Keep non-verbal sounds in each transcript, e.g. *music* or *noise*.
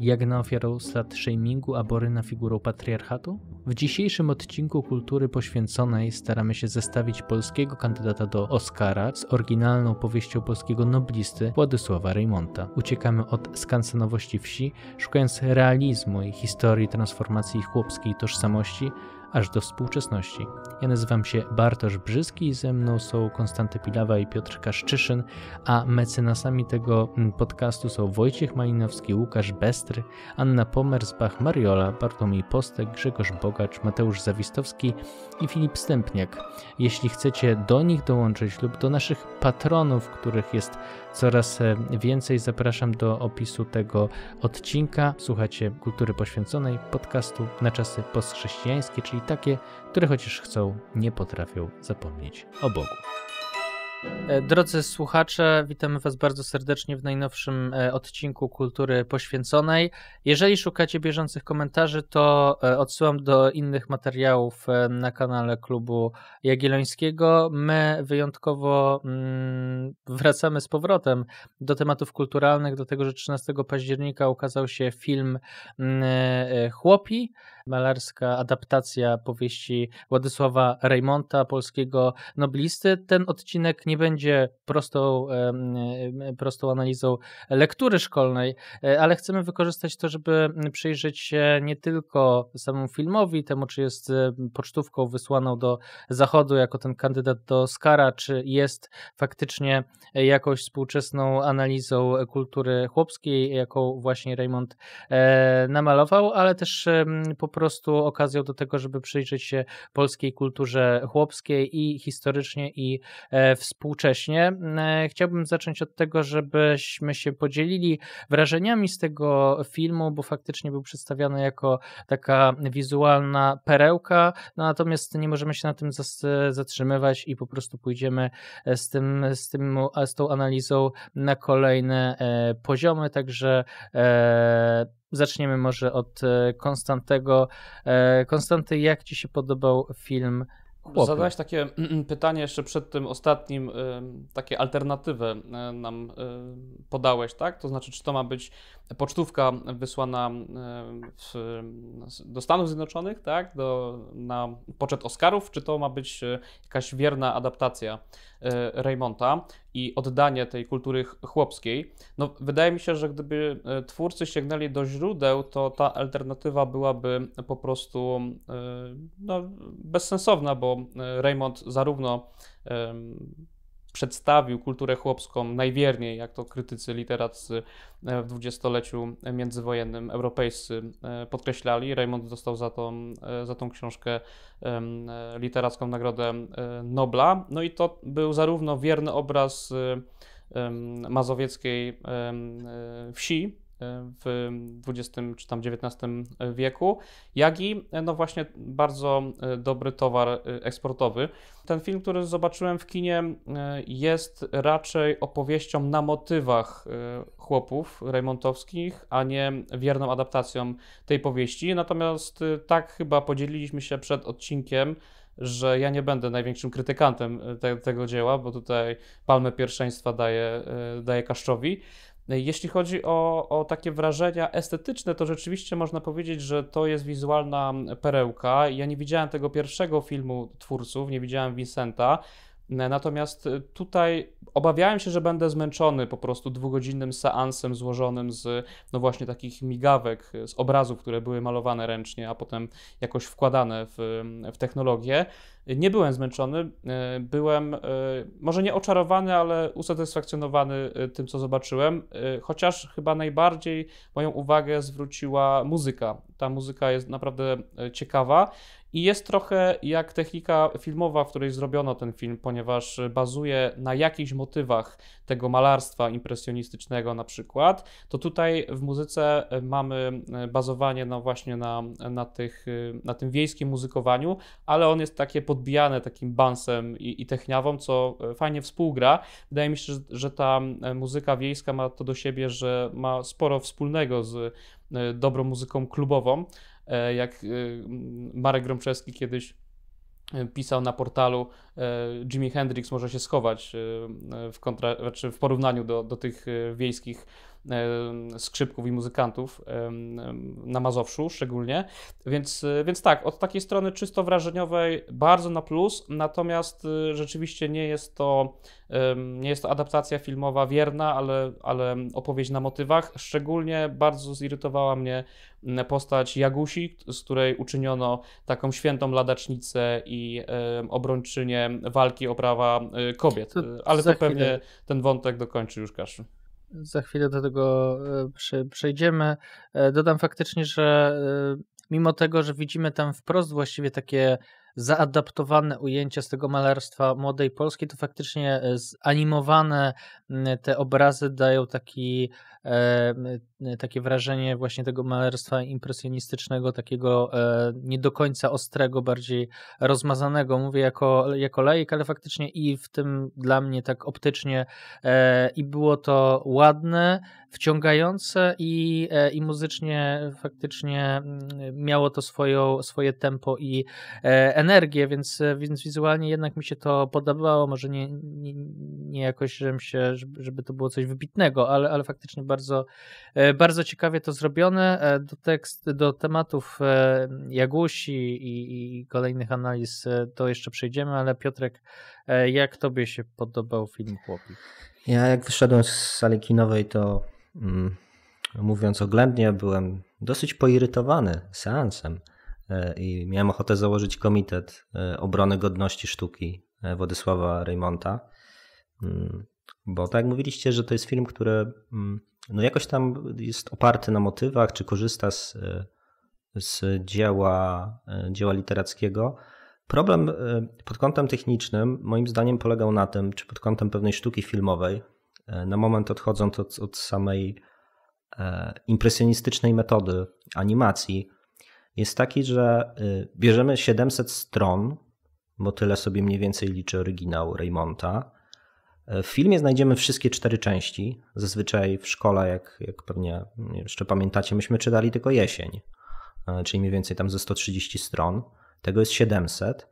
jak na ofiarę slut shamingu, a Boryna figurą patriarchatu? W dzisiejszym odcinku Kultury Poświęconej staramy się zestawić polskiego kandydata do Oscara z oryginalną powieścią polskiego noblisty Władysława Reymonta. Uciekamy od skansenowości wsi, szukając realizmu i historii transformacji chłopskiej tożsamości, aż do współczesności. Ja nazywam się Bartosz Brzyski, ze mną są Konstanty Pilawa i Piotr Kaszczyszyn, a mecenasami tego mm, podcastu są Wojciech Malinowski, Łukasz Bestry, Anna Pomersbach, Mariola, Bartłomiej Postek, Grzegorz Bogacz, Mateusz Zawistowski i Filip Stępniak. Jeśli chcecie do nich dołączyć lub do naszych patronów, których jest Coraz e, więcej zapraszam do opisu tego odcinka. Słuchacie kultury poświęconej podcastu na czasy postchrześcijańskie, czyli takie, które chociaż chcą, nie potrafią zapomnieć o Bogu. E, drodzy słuchacze, witamy Was bardzo serdecznie w najnowszym e, odcinku Kultury Poświęconej. Jeżeli szukacie bieżących komentarzy, to e, odsyłam do innych materiałów na kanale Klubu Jagiellońskiego. My wyjątkowo mm, wracamy z powrotem do tematów kulturalnych, do tego, że 13 października ukazał się film mm, Chłopi malarska adaptacja powieści Władysława Reymonta, polskiego noblisty. Ten odcinek nie będzie prostą, prostą analizą lektury szkolnej, e, ale chcemy wykorzystać to, żeby przyjrzeć się nie tylko samemu filmowi, temu czy jest e, pocztówką wysłaną do Zachodu jako ten kandydat do Skara, czy jest faktycznie jakąś współczesną analizą kultury chłopskiej, jaką właśnie Raymond e, namalował, ale też po prostu prostu okazją do tego, żeby przyjrzeć się polskiej kulturze chłopskiej i historycznie, i e, współcześnie. E, chciałbym zacząć od tego, żebyśmy się podzielili wrażeniami z tego filmu, bo faktycznie był przedstawiany jako taka wizualna perełka, no natomiast nie możemy się na tym zatrzymywać i po prostu pójdziemy e, z, tym, z, tym, z tą analizą na kolejne poziomy, także Zaczniemy może od e, Konstantego. E, Konstanty, jak ci się podobał film Chłopie. Zadałeś takie mm, mm, pytanie jeszcze przed tym ostatnim, takie alternatywę e, nam podałeś, tak? To znaczy, czy to ma być pocztówka wysłana w, do Stanów Zjednoczonych, tak? Do, na poczet Oscarów, czy to ma być jakaś wierna adaptacja Raymonta? i oddanie tej kultury chłopskiej. No, wydaje mi się, że gdyby e, twórcy sięgnęli do źródeł, to ta alternatywa byłaby po prostu e, no, bezsensowna, bo e, Raymond zarówno przedstawił kulturę chłopską najwierniej, jak to krytycy literacy e, w dwudziestoleciu międzywojennym europejscy e, podkreślali. Raymond dostał za tą, e, za tą książkę literacką Nagrodę Nobla. No i to był zarówno wierny obraz mazowieckiej wsi, w XX czy tam XIX wieku. Jagi, no właśnie bardzo e, dobry towar e, eksportowy. Ten film, który zobaczyłem w kinie, e, jest raczej opowieścią na motywach chłopów rejmontowskich, a nie wierną adaptacją tej powieści. Natomiast tak chyba podzieliliśmy się przed odcinkiem, że ja nie będę największym krytykantem te, tego dzieła, bo tutaj palmę pierwszeństwa daje daje Kaszczowi. Jeśli chodzi o, o takie wrażenia estetyczne, to rzeczywiście można powiedzieć, że to jest wizualna perełka. Ja nie widziałem tego pierwszego filmu twórców, nie widziałem Vincenta. Natomiast tutaj obawiałem się, że będę zmęczony po prostu dwugodzinnym seansem złożonym z no właśnie takich migawek, z obrazów, które były malowane ręcznie, a potem jakoś wkładane w, w technologię. Nie byłem zmęczony, e, byłem e, może nie oczarowany, ale usatysfakcjonowany e, tym, co zobaczyłem, chociaż chyba najbardziej moją uwagę zwróciła muzyka. Ta muzyka jest naprawdę ciekawa i jest trochę jak technika filmowa, w której zrobiono ten film, ponieważ bazuje na jakichś motywach, tego malarstwa impresjonistycznego na przykład, to tutaj w muzyce e, mamy e, bazowanie no właśnie na, na, tych, e, na tym wiejskim muzykowaniu, ale on jest takie podbijane takim bansem i, i techniawą, co fajnie współgra. Wydaje mi się, że, że ta muzyka wiejska ma to do siebie, że ma sporo wspólnego z dobrą muzyką klubową, jak Marek Gromczewski kiedyś E, pisał na portalu, e, Jimi Hendrix może się schować e, w, kontra, znaczy w porównaniu do, do tych wiejskich skrzypków i muzykantów na Mazowszu szczególnie. Więc, e, więc tak, od takiej strony czysto wrażeniowej bardzo na plus, natomiast e, rzeczywiście nie jest to, nie jest to adaptacja filmowa wierna, ale, ale opowieść na motywach. Szczególnie bardzo zirytowała mnie postać Jagusi, z której uczyniono taką świętą ladacznicę i obrończynię walki o prawa e, kobiet. Ale to pewnie ten wątek dokończy już Kaszu za chwilę do tego e, przejdziemy. E, dodam faktycznie, że e, mimo tego, że widzimy tam wprost właściwie takie zaadaptowane ujęcia z tego malarstwa młodej Polski, to faktycznie e, zanimowane te obrazy dają taki, e, e, takie wrażenie właśnie tego malarstwa impresjonistycznego, takiego nie do końca ostrego, bardziej rozmazanego. Mówię jako, jako laik, ale faktycznie i w tym dla mnie tak optycznie i było to ładne, wciągające i, i muzycznie faktycznie miało to swoją, swoje tempo i energię, więc, e, więc wizualnie jednak mi się to podobało. Może nie, nie, nie jakoś, żebym się, żeby to było coś wybitnego, ale, ale faktycznie bardzo, e, bardzo ciekawie to zrobione. E, do, tekst, do tematów Jagusi i, i kolejnych analiz to jeszcze przejdziemy, ale Piotrek, jak tobie się podobał film Chłopi? Ja jak wyszedłem z sali kinowej, to mm, mówiąc oględnie, byłem dosyć poirytowany seansem E, i miałem ochotę założyć Komitet e, Obrony Godności Sztuki e, Władysława Reymonta. Mm, bo tak jak mówiliście, że to jest film, który mm, no jakoś tam jest oparty na motywach, czy korzysta z, z dzieła, dzieła literackiego. Problem pod kątem technicznym, moim zdaniem, polegał na tym, czy pod kątem pewnej sztuki filmowej, na moment odchodząc od, od samej impresjonistycznej metody animacji, jest taki, że y, bierzemy 700 stron, bo tyle sobie mniej więcej liczy oryginał Raymonta. E, w filmie znajdziemy wszystkie cztery części. Zazwyczaj w szkole, jak, jak pewnie jeszcze pamiętacie, myśmy czytali tylko jesień, e, czyli mniej więcej tam ze 130 stron. Tego jest 700.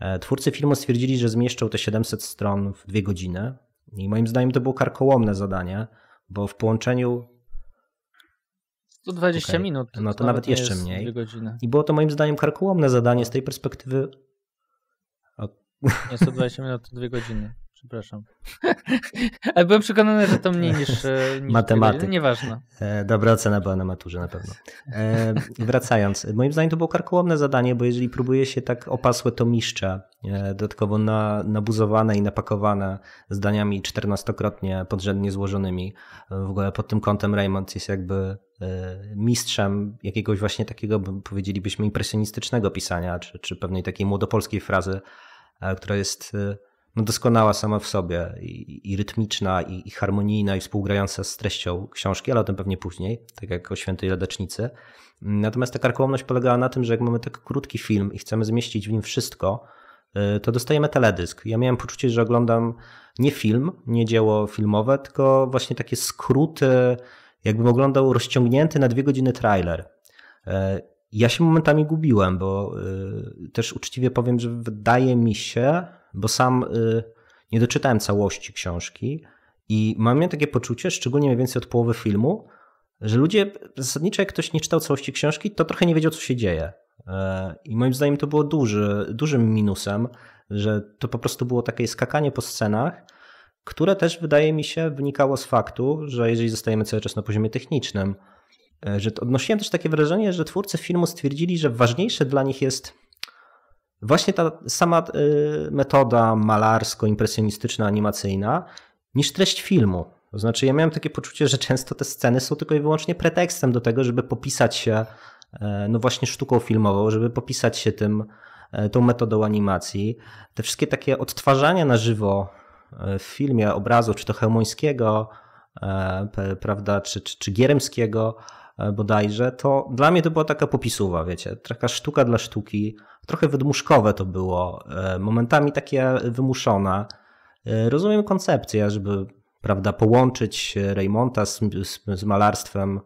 E, twórcy filmu stwierdzili, że zmieszczą te 700 stron w dwie godziny. I moim zdaniem to było karkołomne zadanie, bo w połączeniu 120 okay. minut. No to, to nawet, jeszcze mniej. I było to moim zdaniem karkołomne zadanie z tej perspektywy. O... Nie, 120 minut to 2 godziny. Przepraszam. *laughs* Ale byłem przekonany, że to mniej niż. E, niż matematyka. nieważne. E, dobra ocena była na maturze na pewno. E, wracając, moim zdaniem to było karkołomne zadanie, bo jeżeli próbuje się tak opasłe to miszcza, dodatkowo na, nabuzowane i napakowane zdaniami czternastokrotnie podrzędnie złożonymi, w ogóle pod tym kątem Raymond jest jakby mistrzem jakiegoś właśnie takiego, powiedzielibyśmy, impresjonistycznego pisania, czy, czy pewnej takiej młodopolskiej frazy, która jest no doskonała sama w sobie i, i rytmiczna, i, i, harmonijna, i współgrająca z treścią książki, ale o tym pewnie później, tak jak o Świętej ledecznicy. Natomiast ta karkołomność polegała na tym, że jak mamy tak krótki film i chcemy zmieścić w nim wszystko, y, to dostajemy teledysk. Ja miałem poczucie, że oglądam nie film, nie dzieło filmowe, tylko właśnie takie skróty, jakbym oglądał rozciągnięty na dwie godziny trailer. Y, ja się momentami gubiłem, bo y, też uczciwie powiem, że wydaje mi się, bo sam y, nie doczytałem całości książki i mam takie poczucie, szczególnie mniej więcej od połowy filmu, że ludzie, zasadniczo jak ktoś nie czytał całości książki, to trochę nie wiedział, co się dzieje. E, I moim zdaniem to było duży, dużym minusem, że to po prostu było takie skakanie po scenach, które też wydaje mi się wynikało z faktu, że jeżeli zostajemy cały czas na poziomie technicznym, e, że odnosiłem też takie wrażenie, że twórcy filmu stwierdzili, że ważniejsze dla nich jest Właśnie ta sama y, metoda malarsko-impresjonistyczna, animacyjna, niż treść filmu. To znaczy, ja miałem takie poczucie, że często te sceny są tylko i wyłącznie pretekstem do tego, żeby popisać się, e, no właśnie sztuką filmową, żeby popisać się tym, e, tą metodą animacji. Te wszystkie takie odtwarzania na żywo e, w filmie obrazu, czy to Hełmońskiego, prawda, czy, czy, czy E, bodajże, to dla mnie to była taka popisuwa, wiecie, taka sztuka dla sztuki, trochę wydmuszkowe to było, e, momentami takie wymuszone. E, rozumiem koncepcję, żeby prawda, połączyć Raymonta z, z, z malarstwem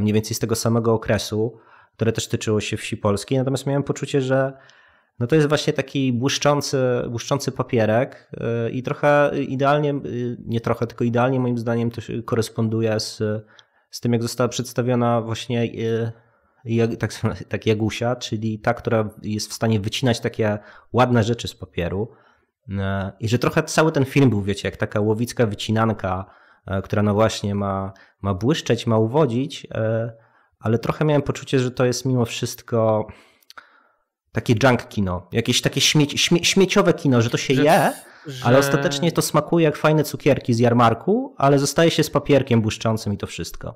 mniej więcej z tego samego okresu, które też tyczyło się wsi polskiej, natomiast miałem poczucie, że no to jest właśnie taki błyszczący, błyszczący papierek i trochę idealnie, nie trochę, tylko idealnie moim zdaniem to koresponduje z z tym, jak została przedstawiona właśnie e, tak, tak Jagusia, czyli ta, która jest w stanie wycinać takie ładne rzeczy z papieru. E, I że trochę cały ten film był, wiecie, jak taka łowicka wycinanka, e, która no właśnie ma, ma błyszczeć, ma uwodzić, ale trochę miałem poczucie, że to jest mimo wszystko takie junk kino, jakieś takie śmieci, śmie śmieciowe kino, że to się że je, że... Ale ostatecznie to smakuje jak fajne cukierki z jarmarku, ale zostaje się z papierkiem błyszczącym i to wszystko.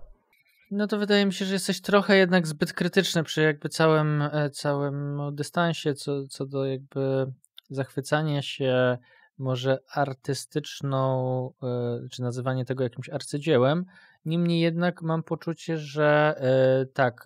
No to wydaje mi się, że jesteś trochę jednak zbyt krytyczny przy jakby całym, e, całym dystansie co, co do jakby zachwycania się może artystyczną, e, czy nazywanie tego jakimś arcydziełem. Niemniej jednak mam poczucie, że e, tak,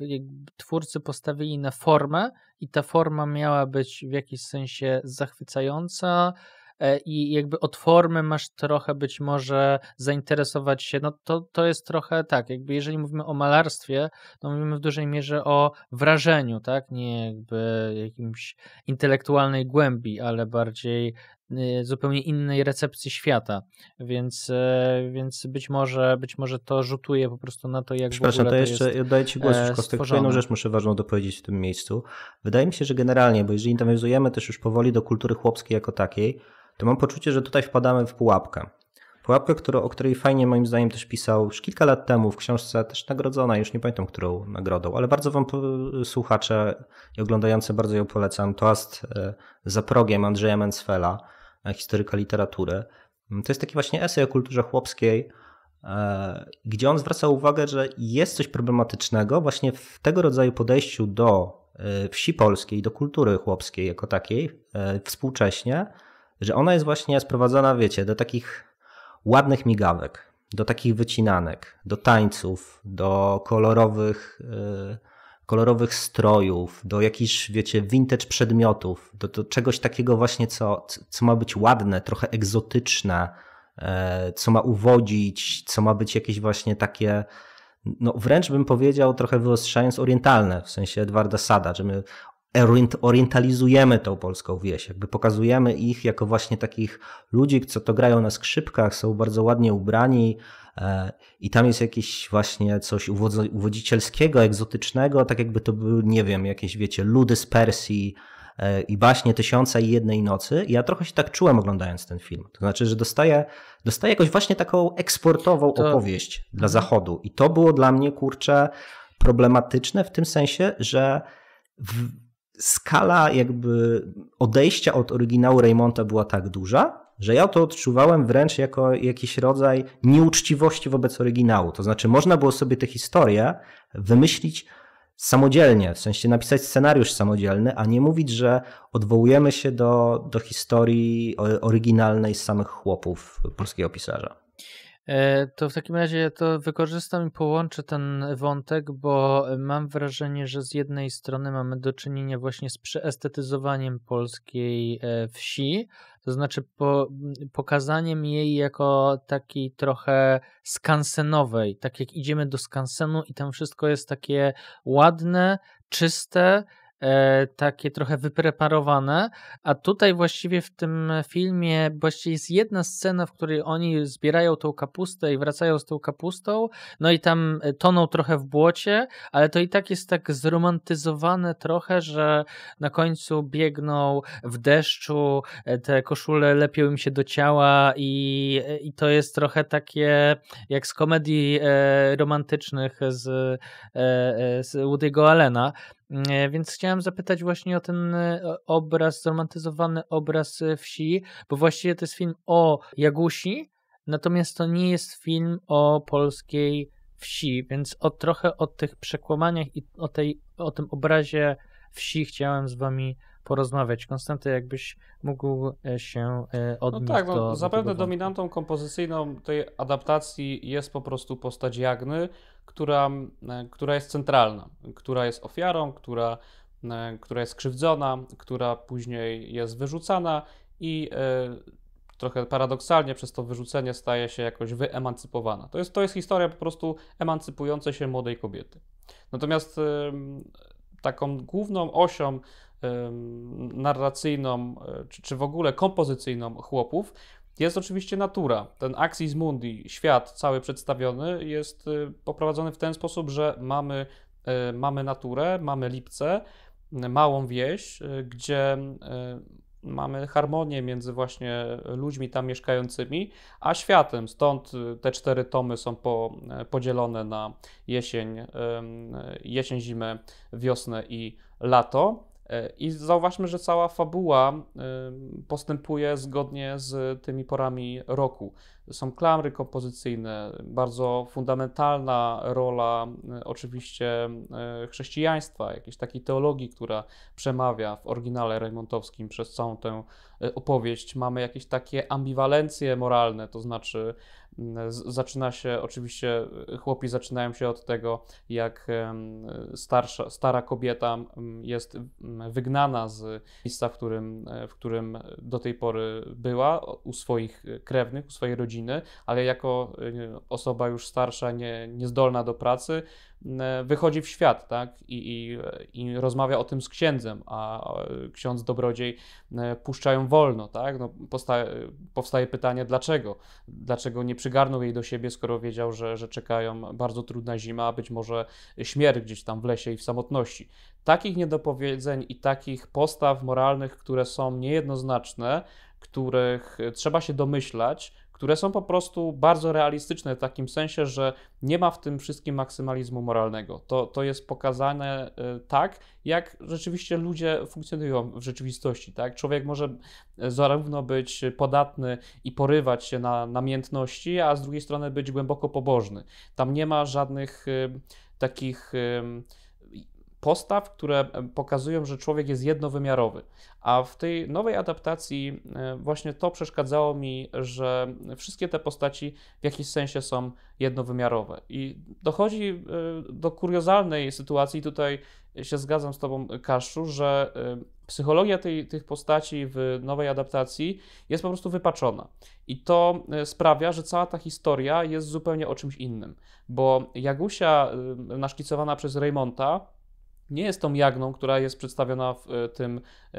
twórcy postawili na formę i ta forma miała być w jakiś sensie zachwycająca, E, i jakby od formy masz trochę być może zainteresować się, no to, to jest trochę tak, jakby jeżeli mówimy o malarstwie, to mówimy w dużej mierze o wrażeniu, tak, nie jakby jakimś intelektualnej głębi, ale bardziej y, zupełnie innej recepcji świata, więc, e, więc być, może, być może to rzutuje po prostu na to, jak Przepraszam, w ogóle to, jeszcze jest daję Ci głos, tylko e, jedną rzecz muszę ważną dopowiedzieć w tym miejscu. Wydaje mi się, że generalnie, bo jeżeli nawiązujemy też już powoli do kultury chłopskiej jako takiej, to mam poczucie, że tutaj wpadamy w pułapkę. Pułapkę, którą, o której fajnie moim zdaniem też pisał już kilka lat temu w książce, też nagrodzona, już nie pamiętam którą nagrodą, ale bardzo wam słuchacze i oglądające bardzo ją polecam, Toast e, za progiem Andrzeja Menzfela, e, historyka literatury. Mm, to jest taki właśnie esej o kulturze chłopskiej, e, gdzie on zwraca uwagę, że jest coś problematycznego właśnie w tego rodzaju podejściu do wsi polskiej, do kultury chłopskiej jako takiej współcześnie, że ona jest właśnie sprowadzona, wiecie, do takich ładnych migawek, do takich wycinanek, do tańców, do kolorowych, yy, kolorowych strojów, do jakichś, wiecie, vintage przedmiotów, do, do czegoś takiego właśnie, co, co ma być ładne, trochę egzotyczne, yy, co ma uwodzić, co ma być jakieś właśnie takie no wręcz bym powiedział, trochę wyostrzając, orientalne, w sensie Edwarda Sada, że my orientalizujemy tą polską wieś, jakby pokazujemy ich jako właśnie takich ludzi, co to grają na skrzypkach, są bardzo ładnie ubrani e, i tam jest jakieś właśnie coś uwodzicielskiego, egzotycznego, tak jakby to były, nie wiem, jakieś wiecie, ludy z Persji, e, i baśnie Tysiąca i Jednej Nocy. I ja trochę się tak czułem oglądając ten film. To znaczy, że dostaję, dostaję jakoś właśnie taką eksportową to... opowieść dla Zachodu. I to było dla mnie, kurczę, problematyczne w tym sensie, że w skala jakby odejścia od oryginału Raymonta była tak duża, że ja to odczuwałem wręcz jako jakiś rodzaj nieuczciwości wobec oryginału. To znaczy, można było sobie tę historię wymyślić samodzielnie, w sensie napisać scenariusz samodzielny, a nie mówić, że odwołujemy się do, do historii oryginalnej z samych chłopów polskiego pisarza. E, to w takim razie to wykorzystam i połączę ten wątek, bo mam wrażenie, że z jednej strony mamy do czynienia właśnie z przeestetyzowaniem polskiej e, wsi, to znaczy po, mm, pokazaniem jej jako takiej trochę skansenowej, tak jak idziemy do skansenu i tam wszystko jest takie ładne, czyste, E, takie trochę wypreparowane, a tutaj właściwie w tym filmie właściwie jest jedna scena, w której oni zbierają tą kapustę i wracają z tą kapustą, no i tam e, toną trochę w błocie, ale to i tak jest tak zromantyzowane trochę, że na końcu biegną w deszczu, e, te koszule lepią im się do ciała i, i to jest trochę takie jak z komedii romantycznych z, z Woody'ego Allena, Mm, e, więc chciałem zapytać właśnie o ten e, obraz, zromantyzowany obraz e, wsi, bo właściwie to jest film o Jagusi, natomiast to nie jest film o polskiej wsi, więc o, trochę o tych przekłamaniach i o, tej, o tym obrazie wsi chciałem z wami porozmawiać. Konstanty, jakbyś mógł się no odnieść no tak, do... No, zapewne do dominantą kompozycyjną tej adaptacji jest po prostu postać Jagny, która, e, która jest centralna, która jest ofiarą, która, e, która jest krzywdzona, która później jest wyrzucana i e, trochę paradoksalnie przez to wyrzucenie staje się jakoś wyemancypowana. To jest, to jest historia po prostu emancypującej się młodej kobiety. Natomiast taką główną osią narracyjną, czy, czy w ogóle kompozycyjną chłopów jest oczywiście natura. Ten axis mundi, świat cały przedstawiony, jest y, poprowadzony w ten sposób, że mamy, y, mamy naturę, mamy lipce, y, małą wieś, gdzie mamy harmonię między właśnie ludźmi tam mieszkającymi, a światem. Stąd te cztery tomy są po, podzielone na jesień, jesień, zimę, wiosnę i lato. E, I zauważmy, że cała fabuła postępuje zgodnie z tymi porami roku są klamry kompozycyjne, bardzo fundamentalna rola e, oczywiście e, chrześcijaństwa, jakiejś takiej teologii, która przemawia w oryginale Raymondowskim przez całą tę e, opowieść. Mamy jakieś takie ambiwalencje moralne, to znaczy zaczyna się, oczywiście chłopi zaczynają się od tego, jak starsza, stara kobieta jest wygnana z miejsca, w którym, w którym do tej pory była, u swoich krewnych, u swojej rodziny, ale jako y, osoba już starsza, nie, niezdolna do pracy, y, wychodzi w świat tak? I, i, i rozmawia o tym z księdzem, a ksiądz dobrodziej y, puszczają wolno. Tak? No, powstaje, powstaje pytanie, dlaczego? Dlaczego nie przygarnął jej do siebie, skoro wiedział, że, że czekają bardzo trudna zima, a być może śmierć gdzieś tam w lesie i w samotności. Takich niedopowiedzeń i takich postaw moralnych, które są niejednoznaczne, których trzeba się domyślać, które są po prostu bardzo realistyczne w takim sensie, że nie ma w tym wszystkim maksymalizmu moralnego. To, to jest pokazane y, tak, jak rzeczywiście ludzie funkcjonują w rzeczywistości. Tak? Człowiek może y, zarówno być podatny i porywać się na namiętności, a z drugiej strony być głęboko pobożny. Tam nie ma żadnych y, takich postaw, które e, pokazują, że człowiek jest jednowymiarowy. A w tej nowej adaptacji e, właśnie to przeszkadzało mi, że wszystkie te postaci w jakiś sensie są jednowymiarowe. I dochodzi e, do kuriozalnej sytuacji, tutaj się zgadzam z Tobą, Kaszczu, że psychologia tej, tych postaci w nowej adaptacji jest po prostu wypaczona. I to sprawia, że cała ta historia jest zupełnie o czymś innym. Bo Jagusia naszkicowana przez Raymonta nie jest tą jagną, która jest przedstawiona w e, tym e,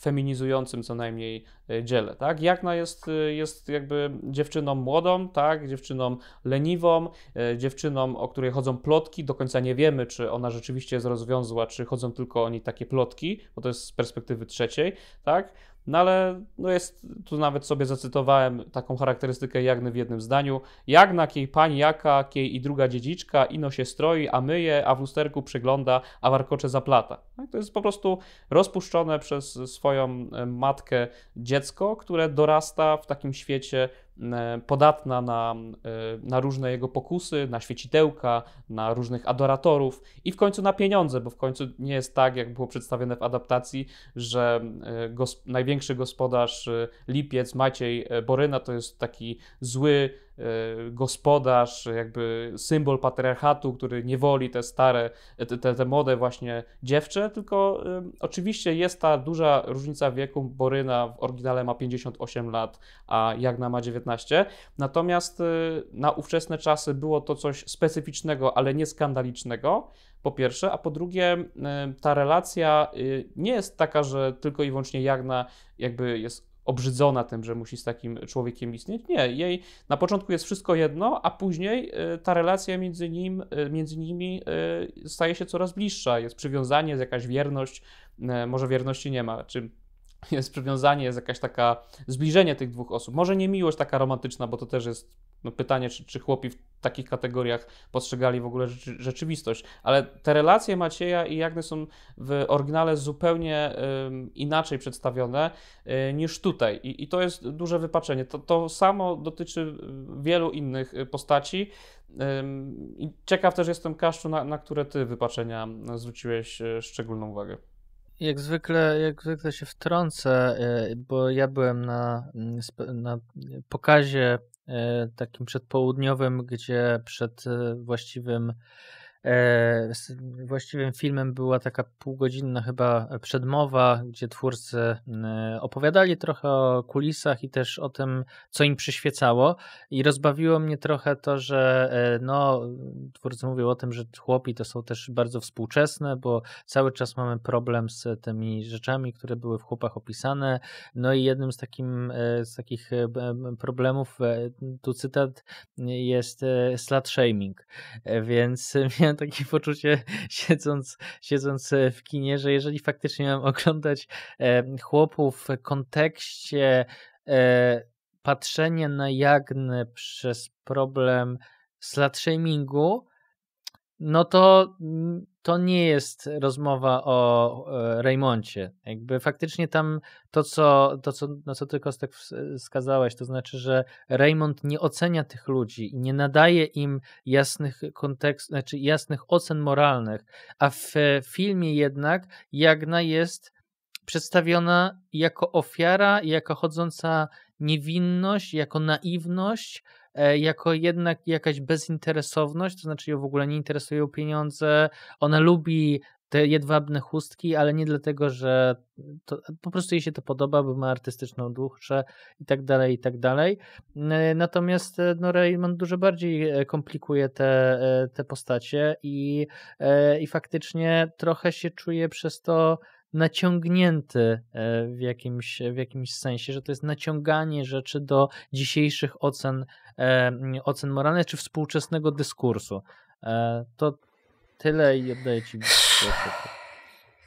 feminizującym co najmniej e, dziele, tak? Jagna jest, jest jakby dziewczyną młodą, tak? Dziewczyną leniwą, dziewczyną, o której chodzą plotki, do końca nie wiemy, czy ona rzeczywiście jest rozwiązła, czy chodzą tylko o niej takie plotki, bo to jest z perspektywy trzeciej, tak? No ale no jest, tu nawet sobie zacytowałem taką charakterystykę Jagny w jednym zdaniu. Jagna, kiej pani jaka, kiej i druga dziedziczka, ino się stroi, a myje, a w lusterku przegląda, a warkocze zaplata. Tak? To jest po prostu rozpuszczone przez swoją e, matkę dziecko, które dorasta w takim świecie E, podatna na, e, na różne jego pokusy, na świecidełka, na różnych adoratorów i w końcu na pieniądze, bo w końcu nie jest tak, jak było przedstawione w adaptacji, że e, gosp największy gospodarz Lipiec, Maciej Boryna, to jest taki zły E, gospodarz, jakby symbol patriarchatu, który nie woli te stare, te, te, młode właśnie dziewczę, tylko oczywiście jest ta duża różnica wieku, Boryna w oryginale ma 58 lat, a Jagna ma 19, natomiast e, na ówczesne czasy było to coś specyficznego, ale nie skandalicznego, po pierwsze, a po drugie, ta relacja e, nie jest taka, że tylko i wyłącznie Jagna jakby jest obrzydzona tym, że musi z takim człowiekiem istnieć. Nie, jej na początku jest wszystko jedno, a później y, ta relacja między, nim, y, między nimi y, staje się coraz bliższa. Jest przywiązanie, jest jakaś wierność, może wierności nie ma, czy jest przywiązanie, jest jakaś taka zbliżenie tych dwóch osób. Może nie miłość taka romantyczna, bo to też jest no, pytanie, czy, czy chłopi w takich kategoriach postrzegali w ogóle rzeczywistość. Ale te relacje Macieja i Jagny są w oryginale zupełnie inaczej przedstawione y, niż tutaj. I, to jest duże wypaczenie. To, to samo dotyczy y, wielu innych y, postaci. ciekaw też jestem, Kaszczu, na, na które ty wypaczenia zwróciłeś szczególną uwagę. Jak zwykle, jak zwykle się wtrącę, bo ja byłem na, mm, na pokazie E, takim przedpołudniowym, gdzie przed e, właściwym E, właściwym filmem była taka półgodzinna chyba przedmowa, gdzie twórcy mm, opowiadali trochę o kulisach i też o tym, co im przyświecało. I rozbawiło mnie trochę to, że e, no, twórcy mówią o tym, że chłopi to są też bardzo współczesne, bo cały czas mamy problem z tymi rzeczami, które były w chłopach opisane. No i jednym z, takim, e, z takich problemów, tu cytat, jest slut shaming. Więc *laughs* miałem takie *laughs* poczucie, siedząc, siedząc e, w kinie, że jeżeli faktycznie miałem oglądać chłopów w kontekście e, patrzenia na Jagnę przez problem slut shamingu, no to mm, to nie jest rozmowa o e, Raymoncie. Jakby faktycznie tam to, co, to co, na co ty Kostek wskazałeś, to znaczy, że Raymond nie ocenia tych ludzi i nie nadaje im jasnych kontekst, znaczy jasnych ocen moralnych, a w filmie jednak Jagna jest przedstawiona jako ofiara, jako chodząca niewinność, jako naiwność, E, jako jednak jakaś bezinteresowność, to znaczy ją w ogóle nie interesują pieniądze, ona lubi te jedwabne chustki, ale nie dlatego, że to, po prostu jej się to podoba, bo ma artystyczną duszę i tak dalej, i tak dalej. Natomiast e, no, Raymond dużo bardziej e, komplikuje te, te postacie i, i faktycznie trochę się czuje przez to naciągnięty e, w jakimś, w jakimś sensie, że to jest naciąganie rzeczy do dzisiejszych ocen, e, ocen moralnych czy współczesnego dyskursu. E, to tyle i oddaję Ci.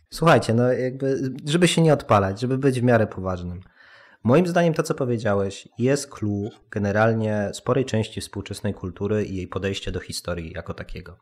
Słuchajcie, no jakby, żeby się nie odpalać, żeby być w miarę poważnym. Moim zdaniem to, co powiedziałeś, jest clue generalnie sporej części współczesnej kultury i jej podejścia do historii jako takiego.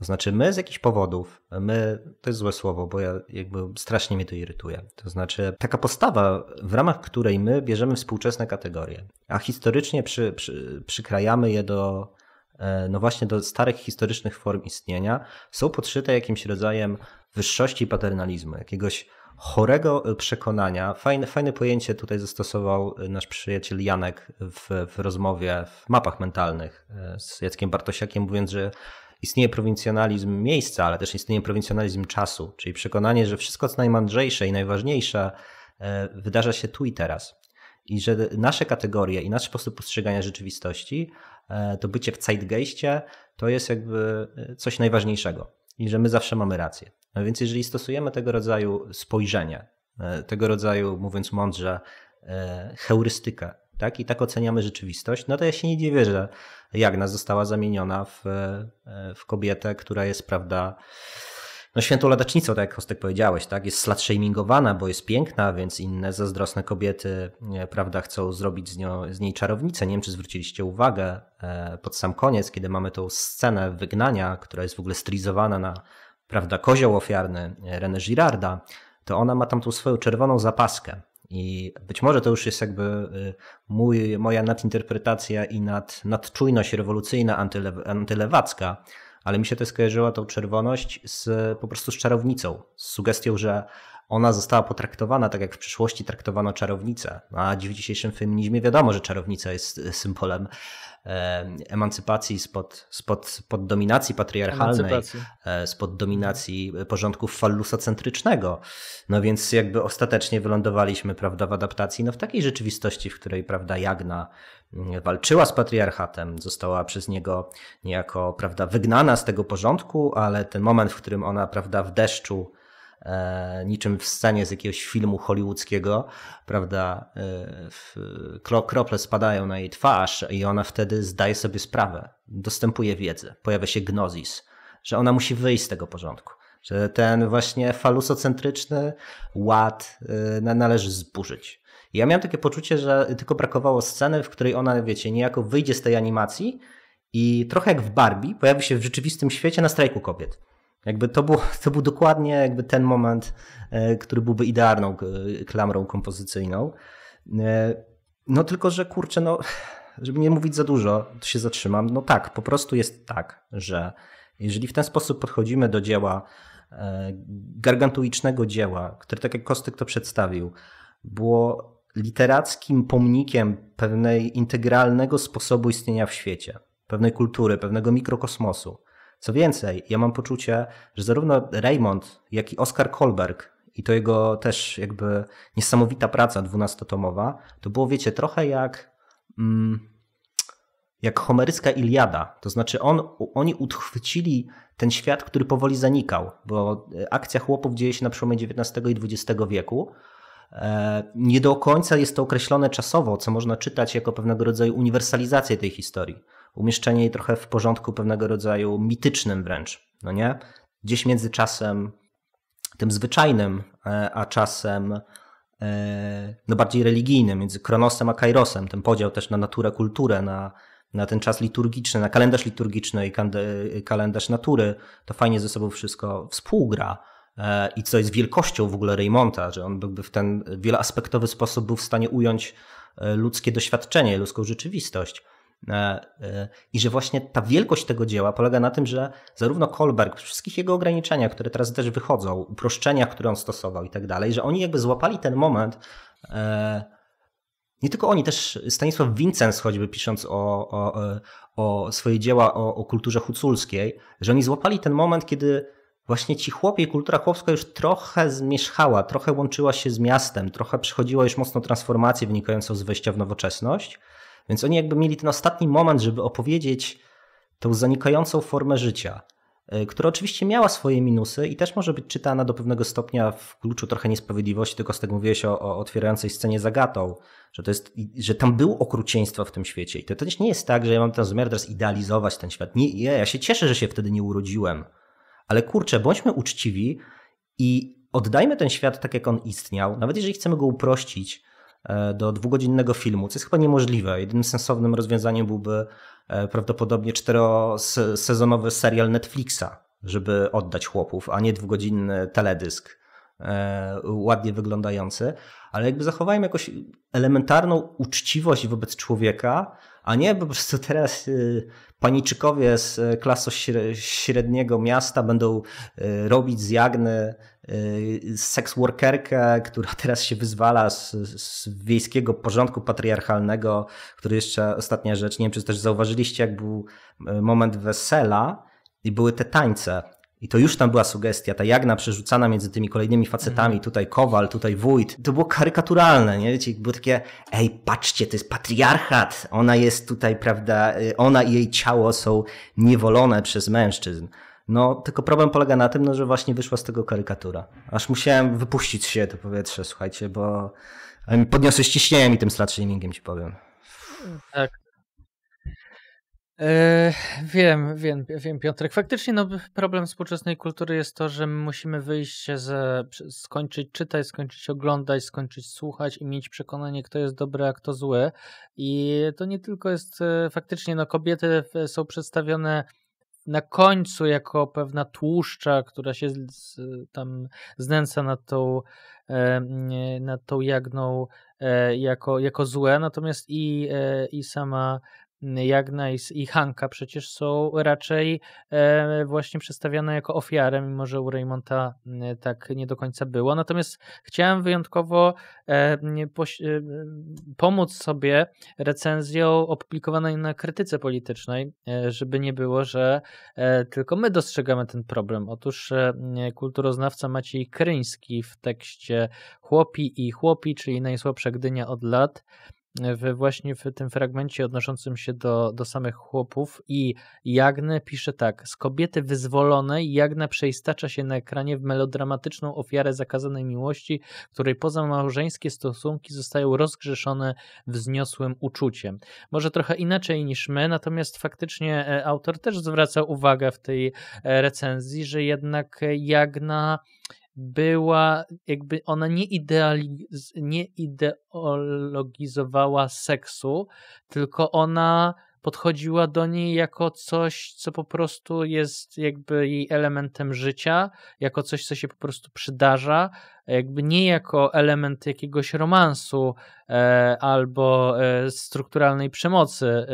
To znaczy, my z jakichś powodów, my, to jest złe słowo, bo ja jakby strasznie mnie to irytuje. To znaczy, taka postawa, w ramach której my bierzemy współczesne kategorie, a historycznie przy, przy, przykrajamy je do, e, no właśnie do starych historycznych form istnienia, są podszyte jakimś rodzajem wyższości i paternalizmu, jakiegoś chorego e, przekonania. Fajne, fajne pojęcie tutaj zastosował e, nasz przyjaciel Janek w, w rozmowie w mapach mentalnych z Jackiem Bartosiakiem, mówiąc, że istnieje prowincjonalizm miejsca, ale też istnieje prowincjonalizm czasu, czyli przekonanie, że wszystko co najmądrzejsze i najważniejsze e, wydarza się tu i teraz. I że nasze kategorie i nasz sposób postrzegania rzeczywistości, e, to bycie w zeitgeistie, to jest jakby e, coś najważniejszego i że my zawsze mamy rację. No więc jeżeli stosujemy tego rodzaju spojrzenie, tego rodzaju, mówiąc mądrze, heurystykę tak? I tak oceniamy rzeczywistość. No to ja się nie dziwię, że Jagna została zamieniona w, e, w kobietę, która jest, prawda, no świętą ladacznicą, tak jak Kostek powiedziałeś, tak? Jest slut shamingowana, bo jest piękna, więc inne zazdrosne kobiety, e, prawda, chcą zrobić z, nią, z niej czarownicę. Nie wiem, czy zwróciliście uwagę e, pod sam koniec, kiedy mamy tą scenę wygnania, która jest w ogóle stylizowana na, prawda, kozioł ofiarny René Girarda, to ona ma tam tą swoją czerwoną zapaskę. I być może to już jest jakby y, mój, moja nadinterpretacja i nad, nadczujność rewolucyjna antylewacka, ale mi się to skojarzyła tą czerwoność z, po prostu z czarownicą, z sugestią, że ona została potraktowana tak, jak w przeszłości traktowano czarownicę. A w dzisiejszym feminizmie wiadomo, że czarownica jest y, symbolem emancypacji spod, spod, spod dominacji patriarchalnej, e, spod dominacji e, porządku fallusocentrycznego. No więc jakby ostatecznie wylądowaliśmy prawda, w adaptacji no w takiej rzeczywistości, w której prawda, Jagna mm, walczyła z patriarchatem, została przez niego niejako prawda, wygnana z tego porządku, ale ten moment, w którym ona prawda, w deszczu E, niczym w scenie z jakiegoś filmu hollywoodzkiego, prawda, e, krople spadają na jej twarz i ona wtedy zdaje sobie sprawę, dostępuje wiedzę, pojawia się gnozis, że ona musi wyjść z tego porządku, że ten właśnie falusocentryczny ład e, należy zburzyć. ja miałem takie poczucie, że tylko brakowało sceny, w której ona, wiecie, niejako wyjdzie z tej animacji i trochę jak w Barbie pojawi się w rzeczywistym świecie na strajku kobiet. Jakby to był, *laughs* to był dokładnie jakby ten moment, e, który byłby idealną e, klamrą kompozycyjną. E, no tylko, że kurczę, no, *sighs* żeby nie mówić za dużo, to się zatrzymam. No tak, po prostu jest tak, że jeżeli w ten sposób podchodzimy do dzieła, gargantuicznego dzieła, które tak jak Kostyk to przedstawił, było literackim pomnikiem pewnej integralnego sposobu istnienia w świecie, pewnej kultury, pewnego mikrokosmosu. Co więcej, ja mam poczucie, że zarówno Raymond, jak i Oskar Kolberg i to jego też jakby niesamowita praca dwunastotomowa, to było, wiecie, trochę jak, mm, jak homeryska Iliada. To znaczy on, oni utrchwycili ten świat, który powoli zanikał, bo e, akcja chłopów dzieje się na przełomie XIX i XX wieku. E, nie do końca jest to określone czasowo, co można czytać jako pewnego rodzaju uniwersalizację tej historii umieszczenie jej trochę w porządku pewnego rodzaju mitycznym wręcz, no nie? Gdzieś między czasem tym zwyczajnym, e, a czasem e, no bardziej religijnym, między Kronosem a Kairosem, ten podział też na naturę, kulturę, na, na ten czas liturgiczny, na kalendarz liturgiczny i kalendarz natury, to fajnie ze sobą wszystko współgra. E, I co jest wielkością w ogóle Reymonta, że on byłby w ten wieloaspektowy sposób był w stanie ująć ludzkie doświadczenie, ludzką rzeczywistość. E, e, I że właśnie ta wielkość tego dzieła polega na tym, że zarówno Kolberg, wszystkich jego ograniczenia, które teraz też wychodzą, uproszczenia, które on stosował i tak dalej, że oni jakby złapali ten moment, e, nie tylko oni, też Stanisław Wincens choćby pisząc o, o, o swoje dzieła o, o kulturze huculskiej, że oni złapali ten moment, kiedy właśnie ci chłopi, kultura chłopska już trochę zmieszkała, trochę łączyła się z miastem, trochę przychodziła już mocno transformację wynikającą z wejścia w nowoczesność, więc oni jakby mieli ten ostatni moment, żeby opowiedzieć tą zanikającą formę życia, e, która oczywiście miała swoje minusy i też może być czytana do pewnego stopnia w kluczu trochę niesprawiedliwości, tylko z tego mówiłeś o, o otwierającej scenie zagatą, że, to jest, że tam było okrucieństwo w tym świecie. I to też nie jest tak, że ja mam ten zamiar teraz idealizować ten świat. Nie, nie, ja się cieszę, że się wtedy nie urodziłem, ale kurczę, bądźmy uczciwi i oddajmy ten świat tak, jak on istniał, nawet jeżeli chcemy go uprościć, E, do dwugodzinnego filmu, co jest chyba niemożliwe. Jedynym sensownym rozwiązaniem byłby e, prawdopodobnie czterosezonowy serial Netflixa, żeby oddać chłopów, a nie dwugodzinny teledysk e, ładnie wyglądający, ale jakby zachowałem jakąś elementarną uczciwość wobec człowieka, a nie po prostu teraz y, paniczykowie z y, klasy średniego miasta będą y, robić z Jagny workerkę, która teraz się wyzwala z, z, wiejskiego porządku patriarchalnego, który jeszcze ostatnia rzecz, nie wiem czy też zauważyliście, jak był moment wesela i były te tańce i to już tam była sugestia, ta jagna przerzucana między tymi kolejnymi facetami, mhm. tutaj kowal, tutaj wójt. To było karykaturalne, nie? Wiecie, było takie, ej, patrzcie, to jest patriarchat, ona jest tutaj, prawda, y, ona i jej ciało są niewolone przez mężczyzn. No, tylko problem polega na tym, no, że właśnie wyszła z tego karykatura. Aż musiałem wypuścić się to powietrze, słuchajcie, bo podniosłeś ciśnienie mi tym slut shamingiem, ci powiem. Tak, Yy, wiem, wiem, wiem, Piotrek. Faktycznie no, problem współczesnej kultury jest to, że musimy wyjść się skończyć czytać, skończyć oglądać, skończyć słuchać i mieć przekonanie, kto jest dobry, a kto zły. I to nie tylko jest e, faktycznie, no, kobiety są przedstawione na końcu jako pewna tłuszcza, która się z, tam znęca nad tą, e, nad tą jagną e, jako, jako złe, natomiast i, e, i sama Jagna i Hanka przecież są raczej e, właśnie przedstawiane jako ofiarę, mimo że u Raymonta tak nie do końca było. Natomiast chciałem wyjątkowo e, e, pomóc sobie recenzją opublikowanej na krytyce politycznej, żeby nie było, że tylko my dostrzegamy ten problem. Otóż kulturoznawca Maciej Kryński w tekście Chłopi i Chłopi, czyli najsłabsza Gdynia od lat, w, właśnie w tym fragmencie odnoszącym się do, do samych chłopów i Jagne pisze tak. Z kobiety wyzwolonej Jagna przeistacza się na ekranie w melodramatyczną ofiarę zakazanej miłości, której poza małżeńskie stosunki zostają rozgrzeszone wzniosłym uczuciem. Może trochę inaczej niż my, natomiast faktycznie e, autor też zwraca uwagę w tej e, recenzji, że jednak Jagna była, jakby ona nie, nie ideologizowała seksu, tylko ona podchodziła do niej jako coś, co po prostu jest jakby jej elementem życia, jako coś, co się po prostu przydarza, jakby nie jako element jakiegoś romansu, E, albo e, strukturalnej przemocy e,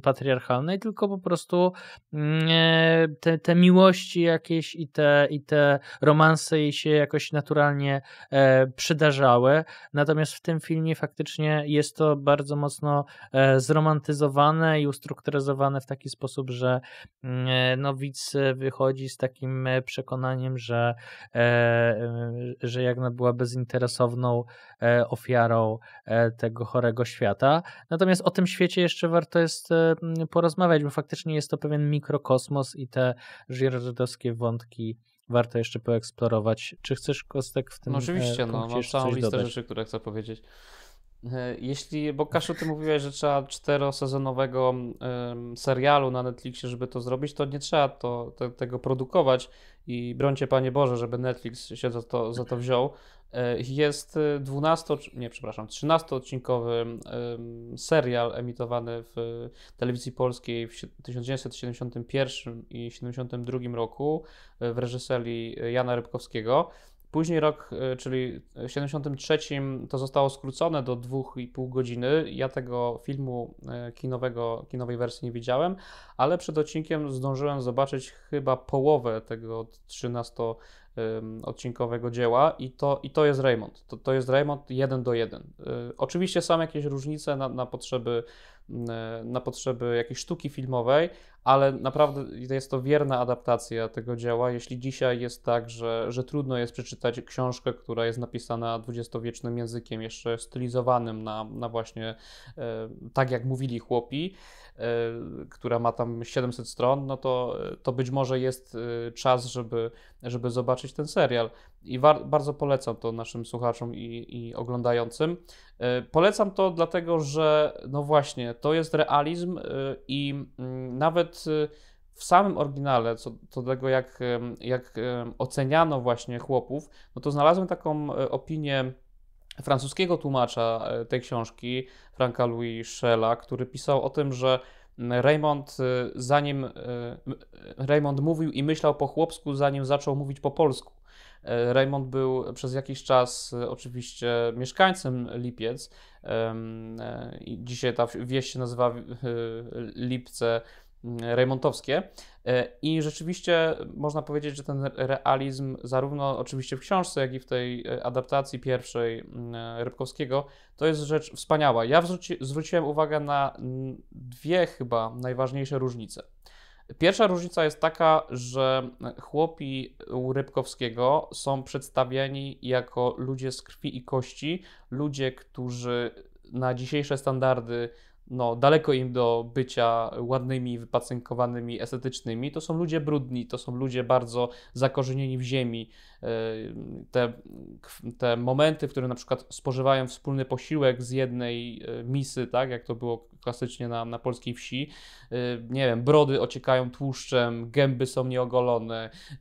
patriarchalnej, tylko po prostu mm, te, te miłości jakieś i te, i te romanse jej się jakoś naturalnie przydarzały. Natomiast w tym filmie faktycznie jest to bardzo mocno zromantyzowane i ustrukturyzowane w taki sposób, że mm, no, widz wychodzi z takim przekonaniem, że, że Jagna była bezinteresowną ofiarą tego chorego świata. Natomiast o tym świecie jeszcze warto jest e, mm, porozmawiać, bo faktycznie jest to pewien mikrokosmos i te żyrardowskie wątki warto jeszcze poeksplorować. Czy chcesz, Kostek, w tym no Oczywiście, e, no, mam całą listę dodać? rzeczy, które chcę powiedzieć. E, jeśli, bo Kaszu, ty mówiłeś, że trzeba czterosezonowego um, serialu na Netflixie, żeby to zrobić, to nie trzeba to, tego produkować i brońcie Panie Boże, żeby Netflix się za to, za to wziął, E, jest 12, e, nie przepraszam, 13-odcinkowy serial emitowany w telewizji polskiej w 1971 i 1972 roku e, w reżyserii Jana Rybkowskiego. Później rok, czyli w 73 to zostało skrócone do 2,5 godziny. Ja tego filmu kinowego, kinowej wersji nie widziałem, ale przed odcinkiem zdążyłem zobaczyć chyba połowę tego 13 odcinkowego dzieła i to, i to jest Raymond. To, to jest Raymond 1 do 1. Y, oczywiście są jakieś różnice na, na potrzeby y, na potrzeby jakiejś sztuki filmowej, ale naprawdę jest to wierna adaptacja tego dzieła. Jeśli dzisiaj jest tak, że, że trudno jest przeczytać książkę, która jest napisana dwudziestowiecznym językiem, jeszcze stylizowanym na, na właśnie e, tak, jak mówili chłopi, e, która ma tam 700 stron, no to, to być może jest e, czas, żeby, żeby zobaczyć ten serial. I war, bardzo polecam to naszym słuchaczom i, i oglądającym. E, polecam to dlatego, że no właśnie, to jest realizm e, i mm, nawet w samym oryginale, co do tego, jak, jak oceniano właśnie chłopów, no to znalazłem taką e, opinię francuskiego tłumacza e, tej książki, Franka Louis Schella, który pisał o tym, że Raymond, e, zanim Raymond mówił i myślał po chłopsku, zanim zaczął mówić po polsku. Raymond był przez jakiś czas oczywiście mieszkańcem Lipiec. Dzisiaj ta wieś się nazywa Lipce rejmontowskie. E, I rzeczywiście można powiedzieć, że ten realizm, zarówno oczywiście w książce, jak i w tej e, adaptacji pierwszej mm, e, Rybkowskiego, to jest rzecz wspaniała. Ja zwróciłem uwagę na dwie chyba najważniejsze różnice. Pierwsza różnica jest taka, że chłopi u Rybkowskiego są przedstawiani jako ludzie z krwi i kości, ludzie, którzy na dzisiejsze standardy no, daleko im do bycia ładnymi, wypacynkowanymi, estetycznymi. To są ludzie brudni, to są ludzie bardzo zakorzenieni w ziemi. Yy, te, te momenty, w których na przykład spożywają wspólny posiłek z jednej yy, misy, tak jak to było klasycznie na, na polskiej wsi. Y, nie wiem, brody ociekają tłuszczem, gęby są nieogolone, y,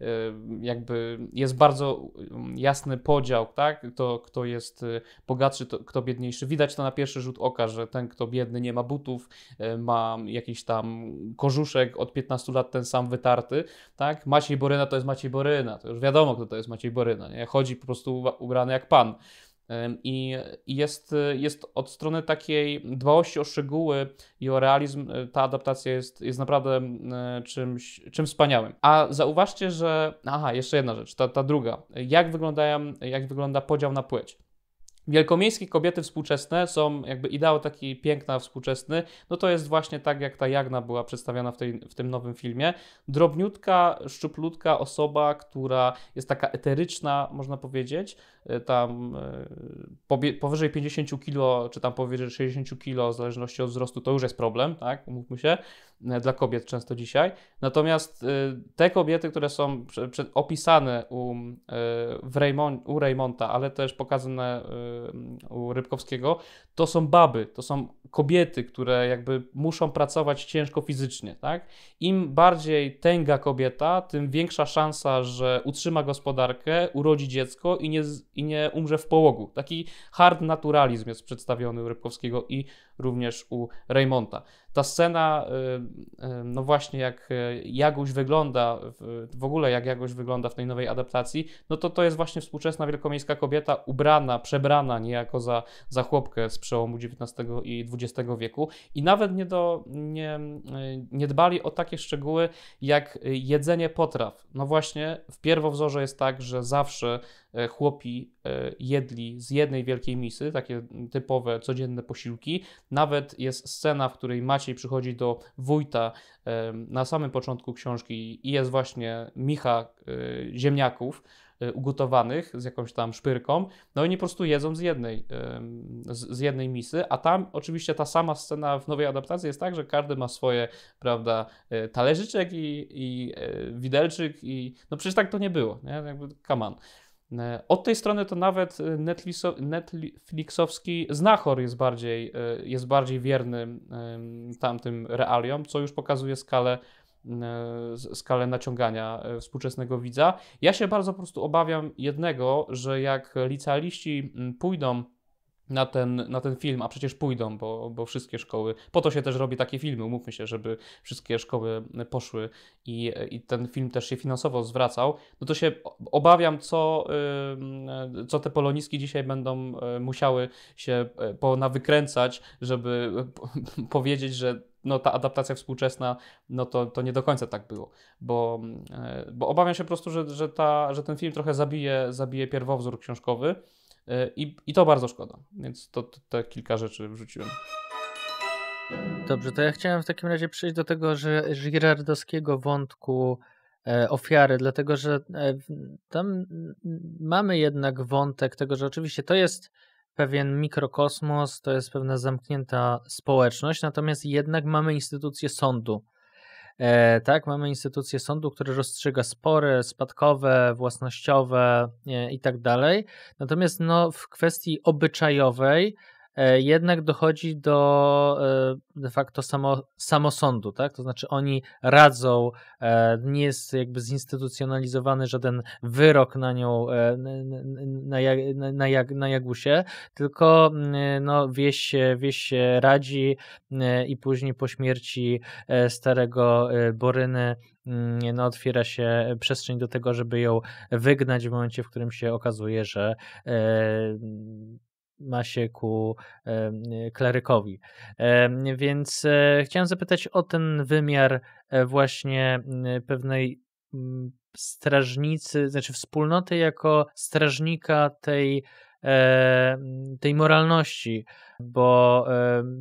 jakby jest bardzo mm, jasny podział, tak? To, kto jest y, bogatszy, to, kto biedniejszy. Widać to na pierwszy rzut oka, że ten, kto biedny, nie ma butów, ma jakiś tam korzuszek od 15 lat ten sam wytarty, tak? Maciej Boryna to jest Maciej Boryna, to już wiadomo, kto to jest Maciej Boryna, nie? Chodzi po prostu ubrany jak pan. I jest, jest od strony takiej dbałości o szczegóły i o realizm, e, ta adaptacja jest, jest naprawdę e, czymś, czymś wspaniałym. A zauważcie, że. Aha, jeszcze jedna rzecz, ta, ta druga. Jak, wyglądają, jak wygląda podział na płeć? Wielkomiejskie kobiety współczesne są jakby ideał taki piękna, współczesny, no to jest właśnie tak, jak ta Jagna była przedstawiana w, tej, w tym nowym filmie. Drobniutka, szczuplutka osoba, która jest taka eteryczna, można powiedzieć, Y, tam y, powyżej 50 kg, czy tam powyżej 60 kg, w zależności od wzrostu, to już jest problem, tak? Umówmy się, y, dla kobiet często dzisiaj. Natomiast te kobiety, które są opisane u, u Raymonta, ale też pokazane u Rybkowskiego, to są baby, to są kobiety, które jakby muszą pracować ciężko fizycznie, tak? Im bardziej tęga kobieta, tym większa szansa, że utrzyma gospodarkę, urodzi dziecko i nie, i nie umrze w połogu. Taki hard naturalizm jest przedstawiony u Rybkowskiego i również u Raymonta. Ta scena, y, y, no właśnie jak y, Jagoś wygląda, w ogóle jak Jagoś wygląda w tej nowej adaptacji, no to to jest właśnie współczesna wielkomiejska kobieta ubrana, przebrana niejako za, za chłopkę z przełomu XIX i XX wieku i nawet nie, do, nie, nie dbali o takie szczegóły jak jedzenie potraw. No właśnie w pierwowzorze jest tak, że zawsze chłopi E, jedli z jednej wielkiej misy, takie typowe codzienne posiłki. Nawet jest scena, w której Maciej przychodzi do wójta e, na samym początku książki i jest właśnie micha e, ziemniaków ugotowanych z jakąś tam szpyrką, no i oni po prostu jedzą z jednej, z, jednej misy, a tam oczywiście ta sama scena w nowej adaptacji jest tak, że każdy ma swoje, prawda, talerzyczek i, i widelczyk i no przecież tak to nie było, nie? Jakby, come on. E, od tej strony to nawet e, Netflixowski Znachor jest bardziej, e, jest bardziej wierny tamtym realiom, co już pokazuje skalę, skalę naciągania współczesnego widza. Ja się bardzo po prostu obawiam jednego, że jak licealiści pójdą na ten, na ten film, a przecież pójdą, bo, bo wszystkie szkoły, po to się też robi takie filmy, umówmy się, żeby wszystkie szkoły poszły i, i ten film też się finansowo zwracał, no to się obawiam, co, co te poloniski dzisiaj będą y, musiały się y, nawykręcać, żeby *laughs* powiedzieć, że no, ta adaptacja współczesna, no to, to nie do końca tak było, bo, y, bo obawiam się po prostu, że, że, ta, że ten film trochę zabije, zabije pierwowzór książkowy, E, I, i to bardzo szkoda. Więc to, to te kilka rzeczy wrzuciłem. Dobrze, to ja chciałem w takim razie przejść do tego, że Girardowskiego wątku e, ofiary, dlatego że e, tam mamy jednak wątek tego, że oczywiście to jest pewien mikrokosmos, to jest pewna zamknięta społeczność, natomiast jednak mamy instytucję sądu, E, tak, mamy instytucję sądu, które rozstrzyga spory spadkowe, własnościowe i tak dalej. Natomiast no, w kwestii obyczajowej E, jednak dochodzi do e, de facto samo, samosądu, tak? To znaczy oni radzą, e, nie jest jakby zinstytucjonalizowany żaden wyrok na nią, na, na, na, na Jagusie, tylko mm, no, wieś, wieś radzi i później po śmierci starego Boryny mm, no, otwiera się przestrzeń do tego, żeby ją wygnać w momencie, w którym się okazuje, że ma się ku klerykowi. Więc e, chciałem zapytać o ten wymiar e, właśnie e, pewnej mm, strażnicy, znaczy wspólnoty jako strażnika tej, tej moralności bo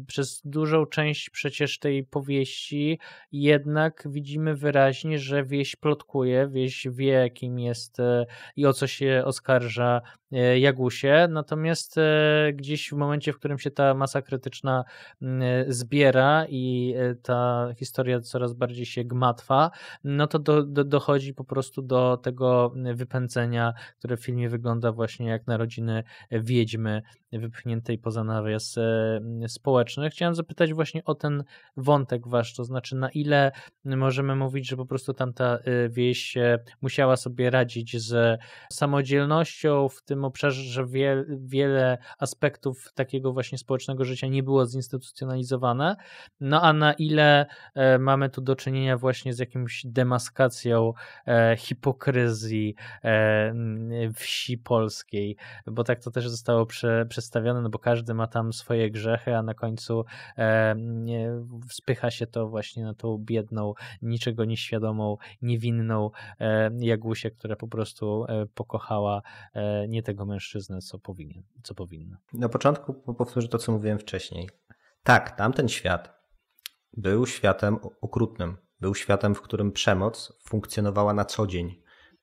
przez dużą część przecież tej powieści jednak widzimy wyraźnie, że wieś plotkuje, wieś wie kim jest e, i o co się oskarża e, Jagusie, natomiast e, gdzieś w momencie, w którym się ta masa krytyczna zbiera i ta historia coraz bardziej się gmatwa, no to do, do, dochodzi po prostu do tego wypędzenia, które w filmie wygląda właśnie jak narodziny wiedźmy wypchniętej poza nawias biznes e, społeczny. Chciałem zapytać właśnie o ten wątek wasz, to znaczy na ile możemy mówić, że po prostu tamta e, wieś e, musiała sobie radzić z samodzielnością w tym obszarze, że wiele, wiele aspektów takiego właśnie społecznego życia nie było zinstytucjonalizowane, no a na ile mamy tu do czynienia właśnie z jakimś demaskacją hipokryzji wsi polskiej, bo tak to też zostało przedstawione, no bo każdy ma tam swoje grzechy, a na końcu e, spycha się to właśnie na tą biedną, niczego nieświadomą, niewinną e, Jagusię, która po prostu e, pokochała e, nie tego mężczyznę, co, powinien, co powinna. Na początku powtórzę to, co mówiłem wcześniej. Tak, tamten świat był światem okrutnym. Był światem, w którym przemoc funkcjonowała na co dzień.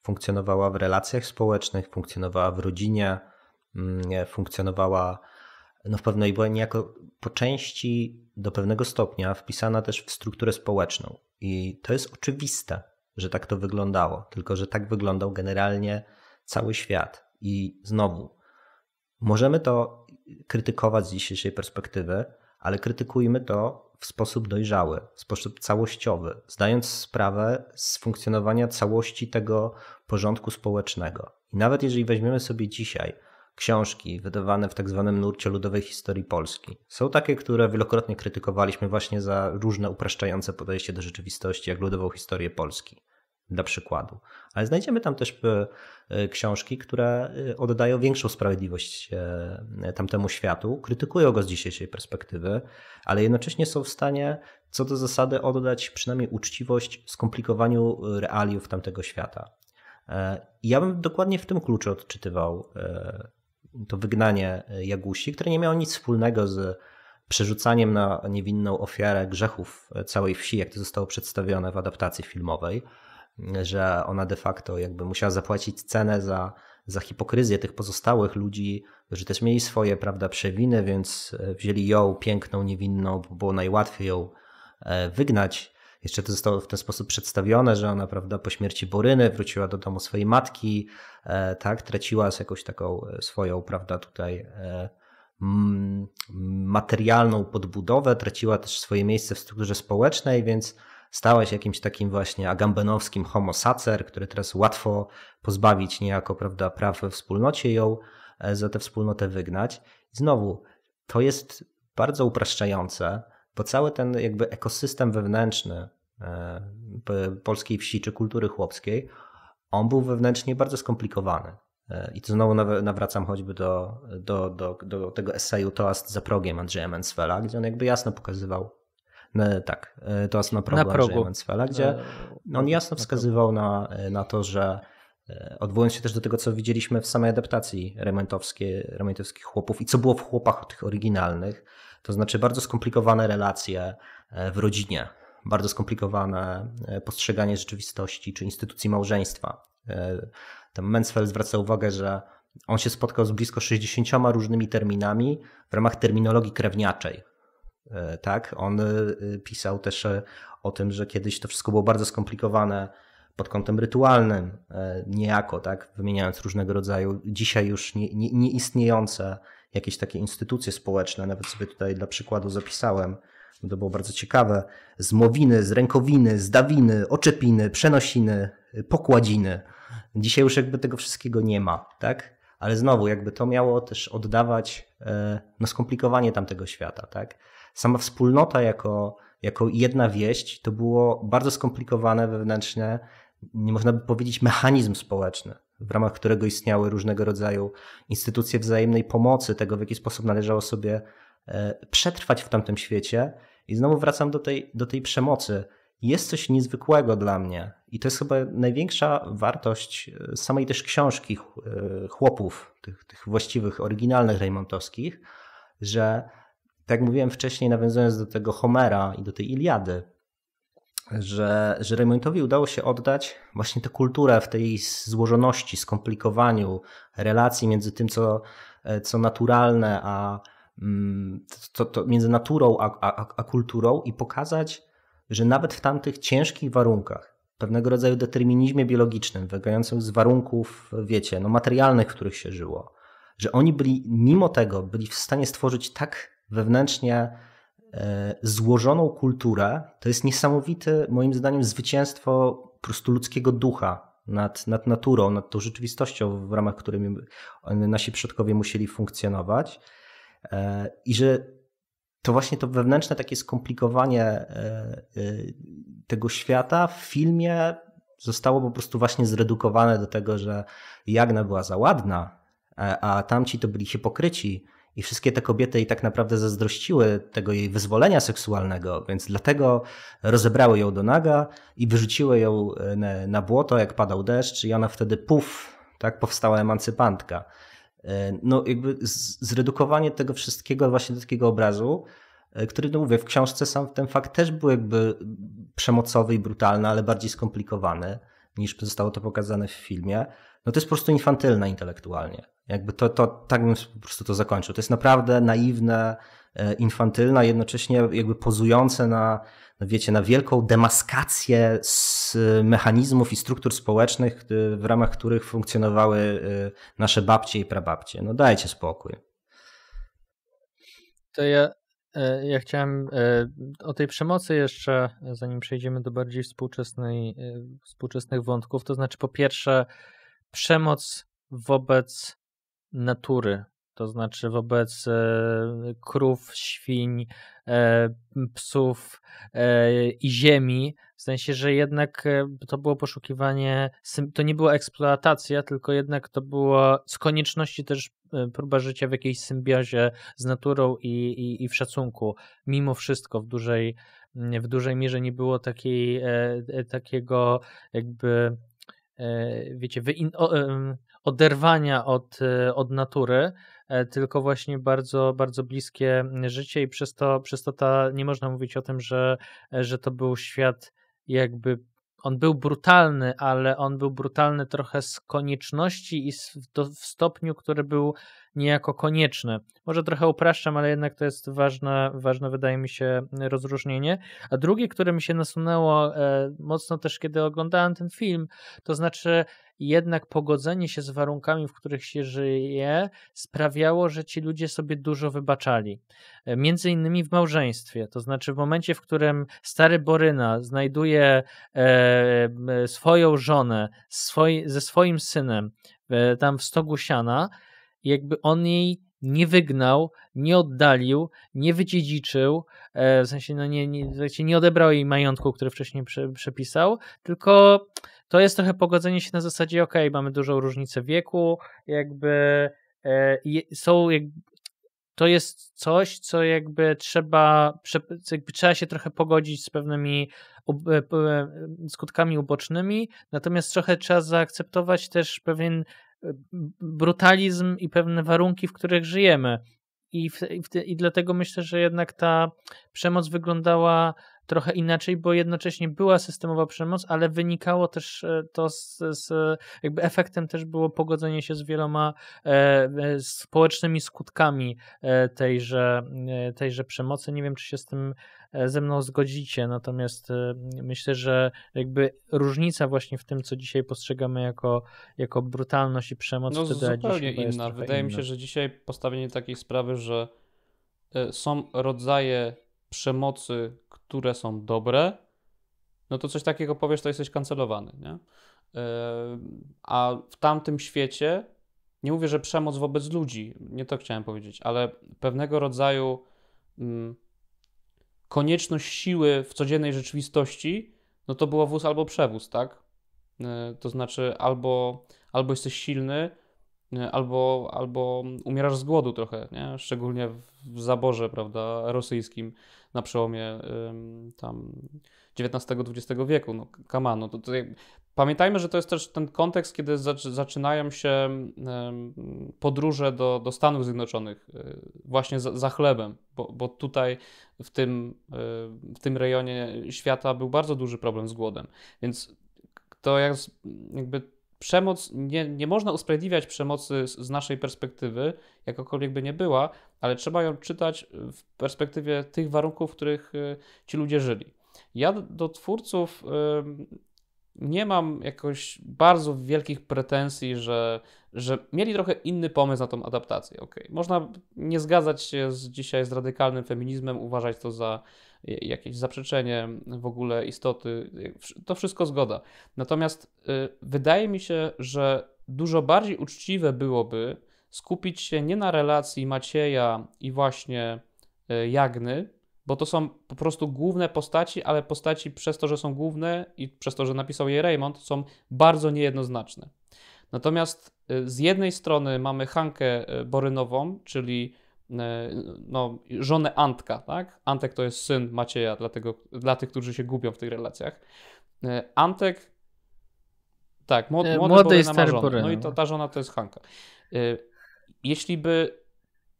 Funkcjonowała w relacjach społecznych, funkcjonowała w rodzinie, mm, funkcjonowała no w pewnej była niejako po części do pewnego stopnia wpisana też w strukturę społeczną. I to jest oczywiste, że tak to wyglądało, tylko że tak wyglądał generalnie cały świat. I znowu, możemy to krytykować z dzisiejszej perspektywy, ale krytykujmy to w sposób dojrzały, w sposób całościowy, zdając sprawę z funkcjonowania całości tego porządku społecznego. I nawet jeżeli weźmiemy sobie dzisiaj książki wydawane w tak zwanym nurcie ludowej historii Polski. Są takie, które wielokrotnie krytykowaliśmy właśnie za różne upraszczające podejście do rzeczywistości, jak ludową historię Polski dla przykładu. Ale znajdziemy tam też e, książki, które e, oddają większą sprawiedliwość e, tamtemu światu, krytykują go z dzisiejszej perspektywy, ale jednocześnie są w stanie co do zasady oddać przynajmniej uczciwość skomplikowaniu realiów tamtego świata. ja bym dokładnie w tym kluczu odczytywał to wygnanie e, Jagusi, które nie miało nic wspólnego z przerzucaniem na niewinną ofiarę grzechów e, całej wsi, jak to zostało przedstawione w adaptacji filmowej, że ona de facto jakby musiała zapłacić cenę za, za hipokryzję tych pozostałych ludzi, którzy też mieli swoje prawda, przewiny, więc e, wzięli ją piękną, niewinną, bo było najłatwiej ją wygnać. Jeszcze to zostało w ten sposób przedstawione, że ona prawda, po śmierci Boryny wróciła do domu swojej matki, e, tak, traciła jakąś taką e, swoją, prawda, tutaj e, mm, materialną podbudowę, traciła też swoje miejsce w strukturze społecznej, więc stała się jakimś takim właśnie agambenowskim homo sacer, który teraz łatwo pozbawić niejako prawda, praw we wspólnocie ją za tę wspólnotę wygnać. znowu, to jest bardzo upraszczające, bo cały ten jakby ekosystem wewnętrzny e, polskiej wsi czy kultury chłopskiej, on był wewnętrznie bardzo skomplikowany. E, I tu znowu nawracam choćby do, do, do, do tego eseju Toast za progiem Andrzeja Menzfela, gdzie on jakby jasno pokazywał, no, tak, e, Toast na progu, progu. Andrzeja Menzfela, gdzie on jasno wskazywał na, na to, że odwołując się też do tego, co widzieliśmy w samej adaptacji remontowskiej, remontowskich chłopów i co było w chłopach tych oryginalnych, to znaczy bardzo skomplikowane relacje e, w rodzinie, bardzo skomplikowane e, postrzeganie rzeczywistości czy instytucji małżeństwa. E, tam Mansfeld zwraca uwagę, że on się spotkał z blisko 60 różnymi terminami w ramach terminologii krewniaczej. Tak, on pisał też o tym, że kiedyś to wszystko było bardzo skomplikowane pod kątem rytualnym, niejako, tak, wymieniając różnego rodzaju dzisiaj już nieistniejące nie, nie, nie istniejące jakieś takie instytucje społeczne, nawet sobie tutaj dla przykładu zapisałem, bo to było bardzo ciekawe, z Mowiny, z Rękowiny, z Dawiny, Oczepiny, Przenosiny, Pokładziny. Dzisiaj już jakby tego wszystkiego nie ma, tak? Ale znowu, jakby to miało też oddawać e, no, skomplikowanie tamtego świata, tak? Sama wspólnota jako, jako jedna wieść to było bardzo skomplikowane wewnętrzne, nie można by powiedzieć, mechanizm społeczny w ramach którego istniały różnego rodzaju instytucje wzajemnej pomocy, tego w jaki sposób należało sobie e, przetrwać w tamtym świecie. I znowu wracam do tej, do tej przemocy. Jest coś niezwykłego dla mnie i to jest chyba największa wartość e, samej też książki e, chłopów, tych, tych właściwych, oryginalnych Rejmontowskich, że tak jak mówiłem wcześniej, nawiązując do tego Homera i do tej Iliady, że, że Raymondowi udało się oddać właśnie tę kulturę w tej złożoności, skomplikowaniu relacji między tym, co, e, co naturalne, a to, mm, to między naturą a, a, a kulturą i pokazać, że nawet w tamtych ciężkich warunkach, pewnego rodzaju determinizmie biologicznym, wynikającym z warunków, wiecie, no materialnych, w których się żyło, że oni byli, mimo tego, byli w stanie stworzyć tak wewnętrznie E, złożoną kulturę, to jest niesamowite, moim zdaniem, zwycięstwo po prostu ludzkiego ducha nad, nad naturą, nad tą rzeczywistością, w ramach której nasi przodkowie musieli funkcjonować. E, I że to właśnie to wewnętrzne takie skomplikowanie e, tego świata w filmie zostało po prostu właśnie zredukowane do tego, że Jagna była za ładna, a tamci to byli hipokryci i wszystkie te kobiety jej tak naprawdę zazdrościły tego jej wyzwolenia seksualnego, więc dlatego rozebrały ją do naga i wyrzuciły ją e, na błoto, jak padał deszcz, i ona wtedy puf, tak powstała emancypantka. E, no, jakby zredukowanie tego wszystkiego właśnie do takiego obrazu, e, który, no mówię, w książce sam ten fakt też był jakby przemocowy i brutalny, ale bardziej skomplikowany niż zostało to pokazane w filmie. No to jest po prostu infantylne intelektualnie. Jakby to, to tak bym po prostu to zakończył. To jest naprawdę naiwne, e, infantylne, jednocześnie jakby pozujące na, no wiecie, na wielką demaskację z mechanizmów i struktur społecznych, e, w ramach których funkcjonowały e, nasze babcie i prababcie. No dajcie spokój. To ja, ja chciałem o tej przemocy jeszcze, zanim przejdziemy do bardziej współczesnej, współczesnych wątków, to znaczy po pierwsze przemoc wobec natury, to znaczy wobec e, krów, świń, e, psów e, i ziemi. W sensie, że jednak to było poszukiwanie, to nie była eksploatacja, tylko jednak to było z konieczności też próba życia w jakiejś symbiozie z naturą i, i, i w szacunku. Mimo wszystko w dużej, mm, w dużej mierze nie było takiej, takiego jakby wiecie, wyin, o, oderwania od, e, od natury, e, tylko właśnie bardzo, bardzo bliskie mm, życie i przez to, przez to ta, nie można mówić o tym, że, e, że to był świat jakby on był brutalny, ale on był brutalny trochę z konieczności i w, do, w stopniu, który był niejako konieczne. Może trochę upraszczam, ale jednak to jest ważne, ważne wydaje mi się rozróżnienie. A drugie, które mi się nasunęło e, mocno też, kiedy oglądałem ten film, to znaczy jednak pogodzenie się z warunkami, w których się żyje, sprawiało, że ci ludzie sobie dużo wybaczali. E, między innymi w małżeństwie, to znaczy w momencie, w którym stary Boryna znajduje e, swoją żonę swoj, ze swoim synem e, tam w stogu siana, jakby on jej nie wygnał, nie oddalił, nie wydziedziczył, e, w sensie no nie, nie, nie odebrał jej majątku, który wcześniej prze, przepisał, tylko to jest trochę pogodzenie się na zasadzie, ok, mamy dużą różnicę wieku, jakby e, są, to jest coś, co jakby trzeba, jakby trzeba się trochę pogodzić z pewnymi e, e, skutkami ubocznymi, natomiast trochę trzeba zaakceptować też pewien brutalizm i pewne warunki, w których żyjemy. I, w, i, w, I dlatego myślę, że jednak ta przemoc wyglądała trochę inaczej, bo jednocześnie była systemowa przemoc, ale wynikało też e, to z, z jakby efektem też było pogodzenie się z wieloma e, e społecznymi skutkami e, tejże, tejże przemocy. Nie wiem, czy się z tym E, ze mną zgodzicie, natomiast e, myślę, że jakby różnica właśnie w tym, co dzisiaj postrzegamy jako, jako brutalność i przemoc, no, wtedy zupełnie inna. Wydaje inna. mi się, że dzisiaj postawienie takiej sprawy, że e, są rodzaje przemocy, które są dobre, no to coś takiego powiesz, to jesteś kancelowany, nie? A w tamtym świecie, nie mówię, że przemoc wobec ludzi, nie to chciałem powiedzieć, ale pewnego rodzaju mm, konieczność siły w codziennej rzeczywistości, no to była wóz albo przewóz, tak? E, to znaczy albo, albo jesteś silny, e, albo, albo umierasz z głodu trochę, nie? szczególnie w zaborze prawda, rosyjskim na przełomie ym, tam XIX-XX wieku. No, kamano, to, to, Pamiętajmy, że to jest też ten kontekst, kiedy zaczynają się podróże do, do Stanów Zjednoczonych, y, właśnie za, za chlebem, bo, bo, tutaj w tym, y, w tym rejonie świata był bardzo duży problem z głodem. Więc to jakby przemoc, nie, nie można usprawiedliwiać przemocy z, z naszej perspektywy, jakokolwiek by nie była, ale trzeba ją czytać w perspektywie tych warunków, w których y, ci ludzie żyli. Ja do twórców nie mam jakoś bardzo wielkich pretensji, że, że mieli trochę inny pomysł na tą adaptację. Okay. Można nie zgadzać się z, dzisiaj z radykalnym feminizmem, uważać to za e, jakieś zaprzeczenie w ogóle istoty. To wszystko zgoda. Natomiast y, wydaje mi się, że dużo bardziej uczciwe byłoby skupić się nie na relacji Macieja i właśnie y, Jagny, bo to są po prostu główne postaci, ale postaci przez to, że są główne i przez to, że napisał je Raymond, są bardzo niejednoznaczne. Natomiast y, z jednej strony mamy Hankę y, Borynową, czyli y, no, żonę Antka, tak? Antek to jest syn Macieja, dlatego, dla tych, którzy się gubią w tych relacjach. Antek, tak, młody, młody, młody Boryna ma żonę. No i ta żona to jest Hanka. Jeśli by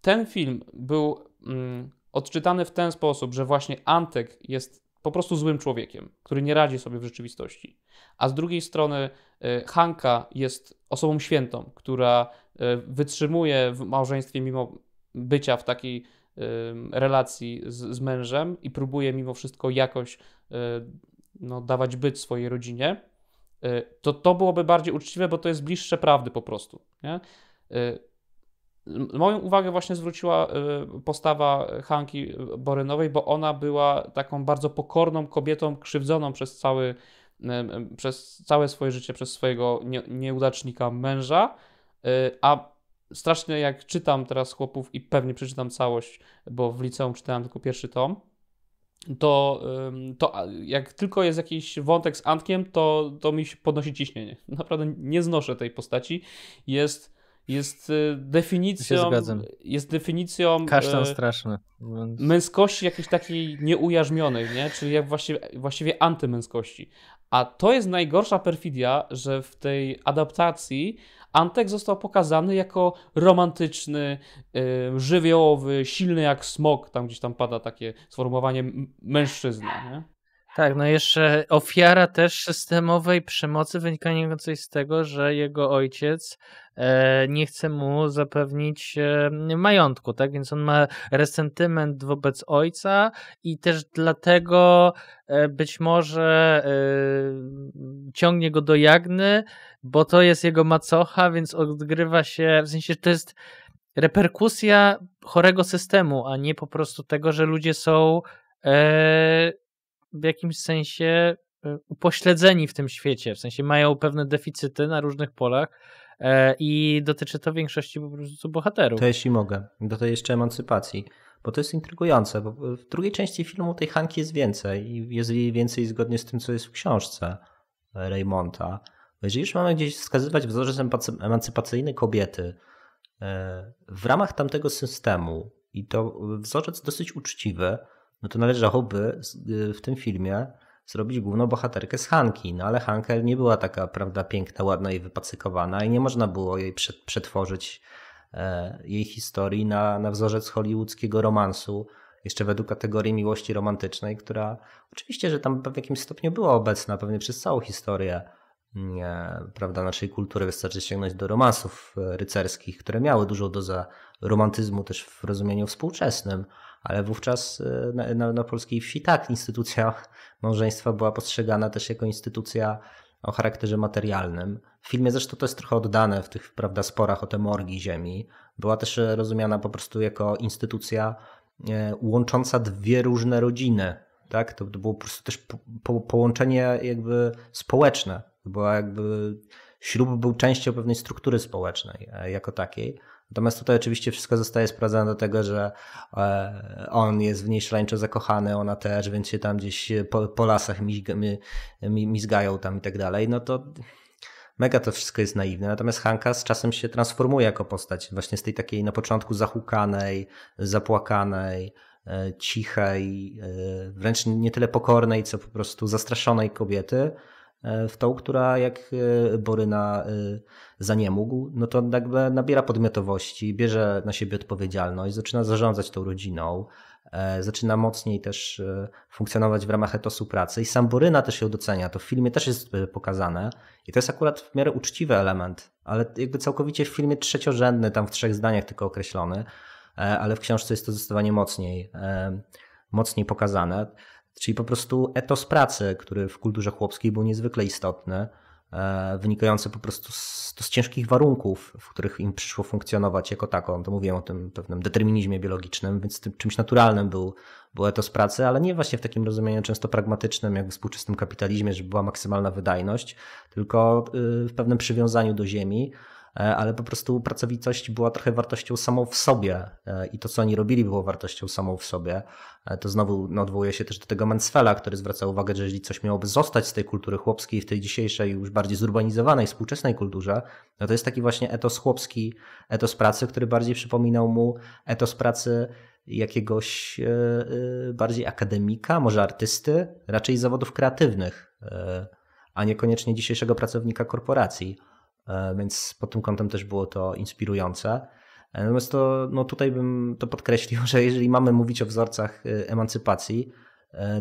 ten film był mm, odczytany w ten sposób, że właśnie Antek jest po prostu złym człowiekiem, który nie radzi sobie w rzeczywistości, a z drugiej strony y, Hanka jest osobą świętą, która y, wytrzymuje w małżeństwie mimo bycia w takiej y, relacji z, z mężem i próbuje mimo wszystko jakoś no, dawać byt swojej rodzinie, to to byłoby bardziej uczciwe, bo to jest bliższe prawdy po prostu. Nie? Moją uwagę właśnie zwróciła y, postawa Hanki Borynowej, bo ona była taką bardzo pokorną kobietą, krzywdzoną przez, cały, przez całe swoje życie, przez swojego nie, nieudacznika męża. Y, a strasznie jak czytam teraz chłopów i pewnie przeczytam całość, bo w liceum czytałem tylko pierwszy tom, to, to jak tylko jest jakiś wątek z Antkiem, to, to mi się podnosi ciśnienie. *laughs* Naprawdę nie znoszę tej postaci. Jest Y, jest definicją. Jest definicją. Kasztan y, straszny. Męskości jakiejś takiej nieujarzmionej, nie? Czyli jak właściwie, właściwie antymęskości. A to jest najgorsza perfidia, że w tej adaptacji Antek został pokazany jako romantyczny, yy, żywiołowy, silny jak smok. Tam gdzieś tam pada takie sformułowanie mężczyzna. Nie? Tak, no jeszcze ofiara też systemowej przemocy wynikającej z tego, że jego ojciec e, nie chce mu zapewnić e, majątku, tak? Więc on ma resentyment wobec ojca i też dlatego e, być może ciągnie go do Jagny, bo to jest jego macocha, więc odgrywa się, w sensie to jest reperkusja chorego systemu, a nie po prostu tego, że ludzie są w jakimś sensie e, upośledzeni w tym świecie, w sensie mają pewne deficyty na różnych polach e, i dotyczy to większości po prostu bohaterów. To jeśli mogę, do tej jeszcze emancypacji, bo to jest intrygujące, bo w drugiej części filmu tej Hanki jest więcej i jest jej więcej zgodnie z tym, co jest w książce Raymonta. Jeżeli już mamy gdzieś wskazywać wzorzec emancypacyjny kobiety e, w ramach tamtego systemu i to wzorzec dosyć uczciwy, no to należałoby y, w tym filmie zrobić główną bohaterkę z Hanki. No ale Hankel nie była taka, prawda, piękna, ładna i wypacykowana i nie można było jej przetworzyć e, jej historii na, na wzorzec hollywoodzkiego romansu, jeszcze według kategorii miłości romantycznej, która oczywiście, że tam w jakimś stopniu była obecna, pewnie przez całą historię nie, mm, prawda, naszej kultury. Wystarczy sięgnąć do romansów e, rycerskich, które miały dużą dozę romantyzmu też w rozumieniu współczesnym, ale wówczas y, na, na, na polskiej wsi tak, instytucja *laughs* małżeństwa była postrzegana też jako instytucja o charakterze materialnym. W filmie zresztą to jest trochę oddane w tych prawda, sporach o te morgi ziemi. Była też e, rozumiana po prostu jako instytucja e, łącząca dwie różne rodziny. Tak? To było po prostu też po, po, połączenie jakby społeczne. Była jakby ślub był częścią pewnej struktury społecznej e, jako takiej. Natomiast tutaj oczywiście wszystko zostaje sprawdzone do tego, że e, on jest w niej szaleńczo zakochany, ona też, więc się tam gdzieś e, po, po lasach mizgają tam i tak dalej. No to mega to wszystko jest naiwne. Natomiast Hanka z czasem się transformuje jako postać właśnie z tej takiej na początku zahukanej, zapłakanej, cichej, wręcz nie tyle pokornej, co po prostu zastraszonej kobiety E, w tą, która jak e, Boryna e, zaniemógł, no to jakby nabiera podmiotowości, bierze na siebie odpowiedzialność, zaczyna zarządzać tą rodziną, zaczyna mocniej też funkcjonować w ramach etosu pracy i sam Boryna też ją docenia, to w filmie też jest pokazane i to jest akurat w miarę uczciwy element, ale jakby całkowicie w filmie trzeciorzędny, tam w trzech zdaniach tylko określony, ale w książce jest to zdecydowanie mocniej, mocniej pokazane. Czyli po prostu etos pracy, który w kulturze chłopskiej był niezwykle istotny, e, wynikający po prostu z, z ciężkich warunków, w których im przyszło funkcjonować jako taką. To mówiłem o tym pewnym determinizmie biologicznym, więc tym czymś naturalnym był, był etos pracy, ale nie właśnie w takim rozumieniu często pragmatycznym, jak w współczesnym kapitalizmie, że była maksymalna wydajność, tylko y, w pewnym przywiązaniu do ziemi E, ale po prostu pracowitość była trochę wartością samą w sobie e, i to, co oni robili, było wartością samą w sobie. E, to znowu no, odwołuje się też do tego Mansfela, który zwraca uwagę, że jeżeli coś miałoby zostać z tej kultury chłopskiej, w tej dzisiejszej, już bardziej zurbanizowanej, współczesnej kulturze, no to jest taki właśnie etos chłopski, etos pracy, który bardziej przypominał mu etos pracy jakiegoś bardziej akademika, może artysty, raczej zawodów kreatywnych, a niekoniecznie dzisiejszego pracownika korporacji. E, więc pod tym kątem też było to inspirujące. E, natomiast to, no tutaj bym to podkreślił, *laughs* że jeżeli mamy mówić o wzorcach e, emancypacji,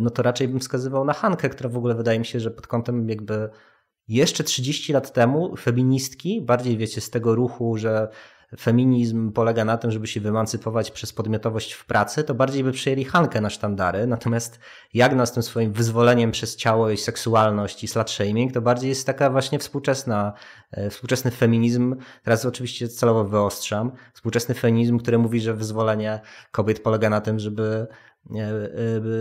no to raczej bym wskazywał na Hankę, która w ogóle wydaje mi się, że pod kątem jakby jeszcze 30 lat temu feministki, bardziej wiecie, z tego ruchu, że feminizm polega na tym, żeby się wymancypować przez podmiotowość w pracy, to bardziej by przyjęli Hankę na sztandary. Natomiast Jagna z tym swoim wyzwoleniem przez ciało i seksualność i slut shaming, to bardziej jest taka właśnie współczesna, e, współczesny feminizm. Teraz oczywiście celowo wyostrzam. Współczesny feminizm, który mówi, że wyzwolenie kobiet polega na tym, żeby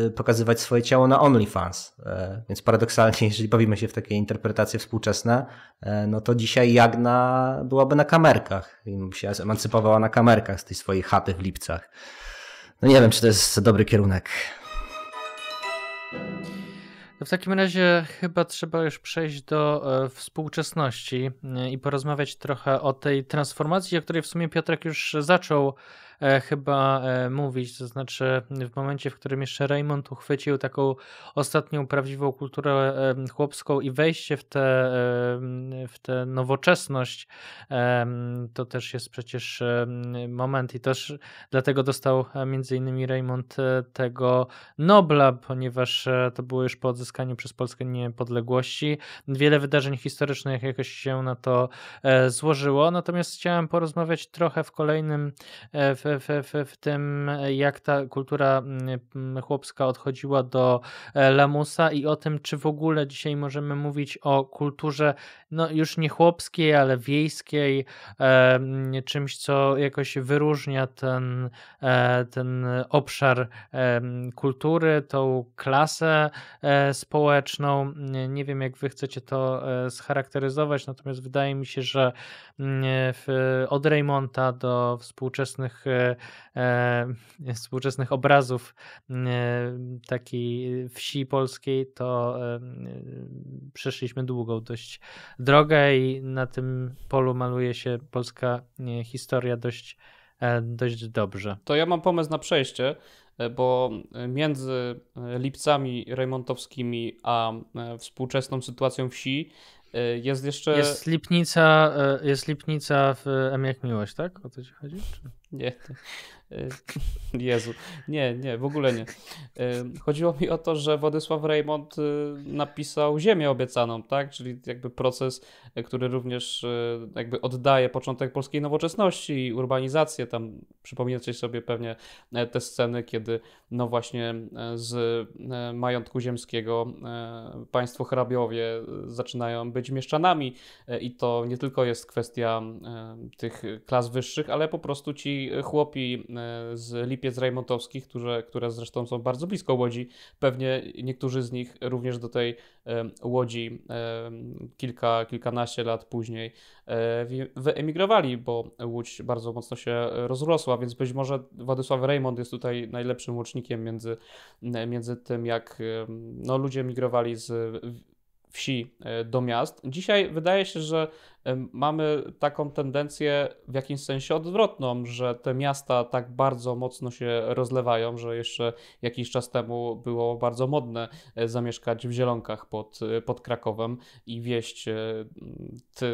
E, pokazywać swoje ciało na OnlyFans. E, więc paradoksalnie, *laughs* jeżeli bawimy się w takie interpretacje współczesne, e, no to dzisiaj Jagna byłaby na kamerkach i się emancypowała na kamerkach z tej swojej chaty w Lipcach. No nie wiem, czy to jest dobry kierunek. No w takim razie chyba trzeba już przejść do współczesności i porozmawiać trochę o tej transformacji, o której w sumie Piotrek już zaczął E, chyba e, mówić, to znaczy w momencie, w którym jeszcze Raymond uchwycił taką ostatnią prawdziwą kulturę chłopską i wejście w tę w te nowoczesność, to też jest przecież moment i też dlatego dostał e, między innymi Raymond tego Nobla, ponieważ to było już po odzyskaniu przez Polskę niepodległości. Wiele wydarzeń historycznych jakoś się na to złożyło, natomiast chciałem porozmawiać trochę w kolejnym w w, w, w tym, jak ta kultura mm, chłopska odchodziła do e, lamusa i o tym, czy w ogóle dzisiaj możemy mówić o kulturze, no już nie chłopskiej, ale wiejskiej, e, mm, czymś, co jakoś wyróżnia ten, e, ten obszar mm, kultury, tą klasę społeczną. Nie wiem, jak wy chcecie to scharakteryzować, natomiast wydaje mi się, że od Raymonta do współczesnych E, e, współczesnych obrazów mm, e, takiej wsi polskiej, to przeszliśmy długą dość drogę i na tym polu maluje się polska historia dość, dość dobrze. To ja mam pomysł na przejście, bo między lipcami rejmontowskimi a współczesną sytuacją wsi jest jeszcze. Jest lipnica, jest lipnica w M jak Miłość, tak? O to ci chodzi? Czy... Nie. *laughs* Y, Jezu. Nie, nie, w ogóle nie. Y, chodziło mi o to, że Władysław Raymond y, napisał Ziemię Obiecaną, tak? Czyli jakby proces, który również jakby oddaje początek polskiej nowoczesności i urbanizację. Tam przypominacie sobie pewnie e, te sceny, kiedy no właśnie e, z e, majątku ziemskiego państwo hrabiowie zaczynają być mieszczanami i to nie tylko jest kwestia tych klas wyższych, ale po prostu ci E, chłopi e, z Lipiec Rajmontowskich, którzy, które zresztą są bardzo blisko Łodzi, pewnie niektórzy z nich również do tej Łodzi kilka, kilkanaście lat później e, wyemigrowali, bo Łódź bardzo mocno się rozrosła, więc być może Władysław Rejmond jest tutaj najlepszym łącznikiem między, między tym, jak no, ludzie emigrowali z wsi e, do miast. Dzisiaj wydaje się, że e, mamy taką tendencję w jakimś sensie odwrotną, że te miasta tak bardzo mocno się rozlewają, że jeszcze jakiś czas temu było bardzo modne e, zamieszkać w Zielonkach pod, pod Krakowem i wieść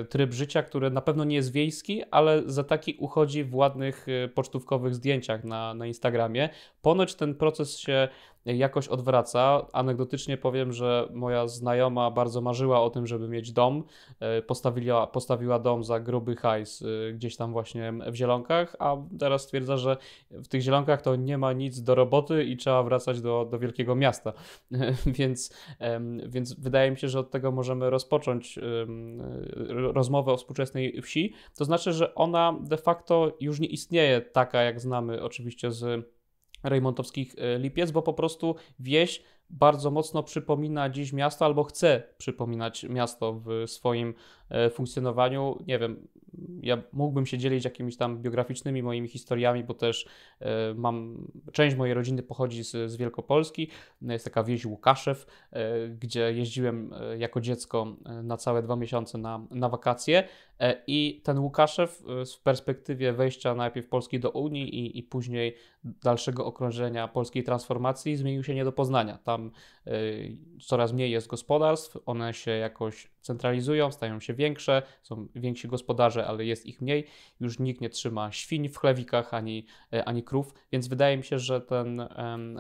tryb życia, który na pewno nie jest wiejski, ale za taki uchodzi w ładnych pocztówkowych zdjęciach na, na Instagramie. Ponoć ten proces się jakoś odwraca. Anegdotycznie powiem, że moja znajoma bardzo marzyła o tym, żeby mieć dom. E, postawiła, postawiła dom za gruby hajs e, gdzieś tam właśnie w Zielonkach, a teraz stwierdza, że w tych Zielonkach to nie ma nic do roboty i trzeba wracać do, do wielkiego miasta. *laughs* więc, więc wydaje mi się, że od tego możemy rozpocząć rozmowę o współczesnej wsi. To znaczy, że ona de facto już nie istnieje taka, jak znamy oczywiście z rejmontowskich e, Lipiec, bo po prostu wieś bardzo mocno przypomina dziś miasto albo chce przypominać miasto w swoim E, funkcjonowaniu, nie wiem, ja mógłbym się dzielić jakimiś tam biograficznymi moimi historiami, bo też e, mam, część mojej rodziny pochodzi z, z Wielkopolski, no, jest taka wieś Łukaszew, e, gdzie jeździłem jako dziecko na całe dwa miesiące na, na wakacje i ten Łukaszew w perspektywie wejścia najpierw Polski do Unii i, i później dalszego okrążenia polskiej transformacji zmienił się nie do poznania. Tam coraz mniej jest gospodarstw, one się jakoś centralizują, stają się większe, są więksi gospodarze, ale jest ich mniej. Już nikt nie trzyma świń w chlewikach ani, e, ani krów, więc wydaje mi się, że, ten,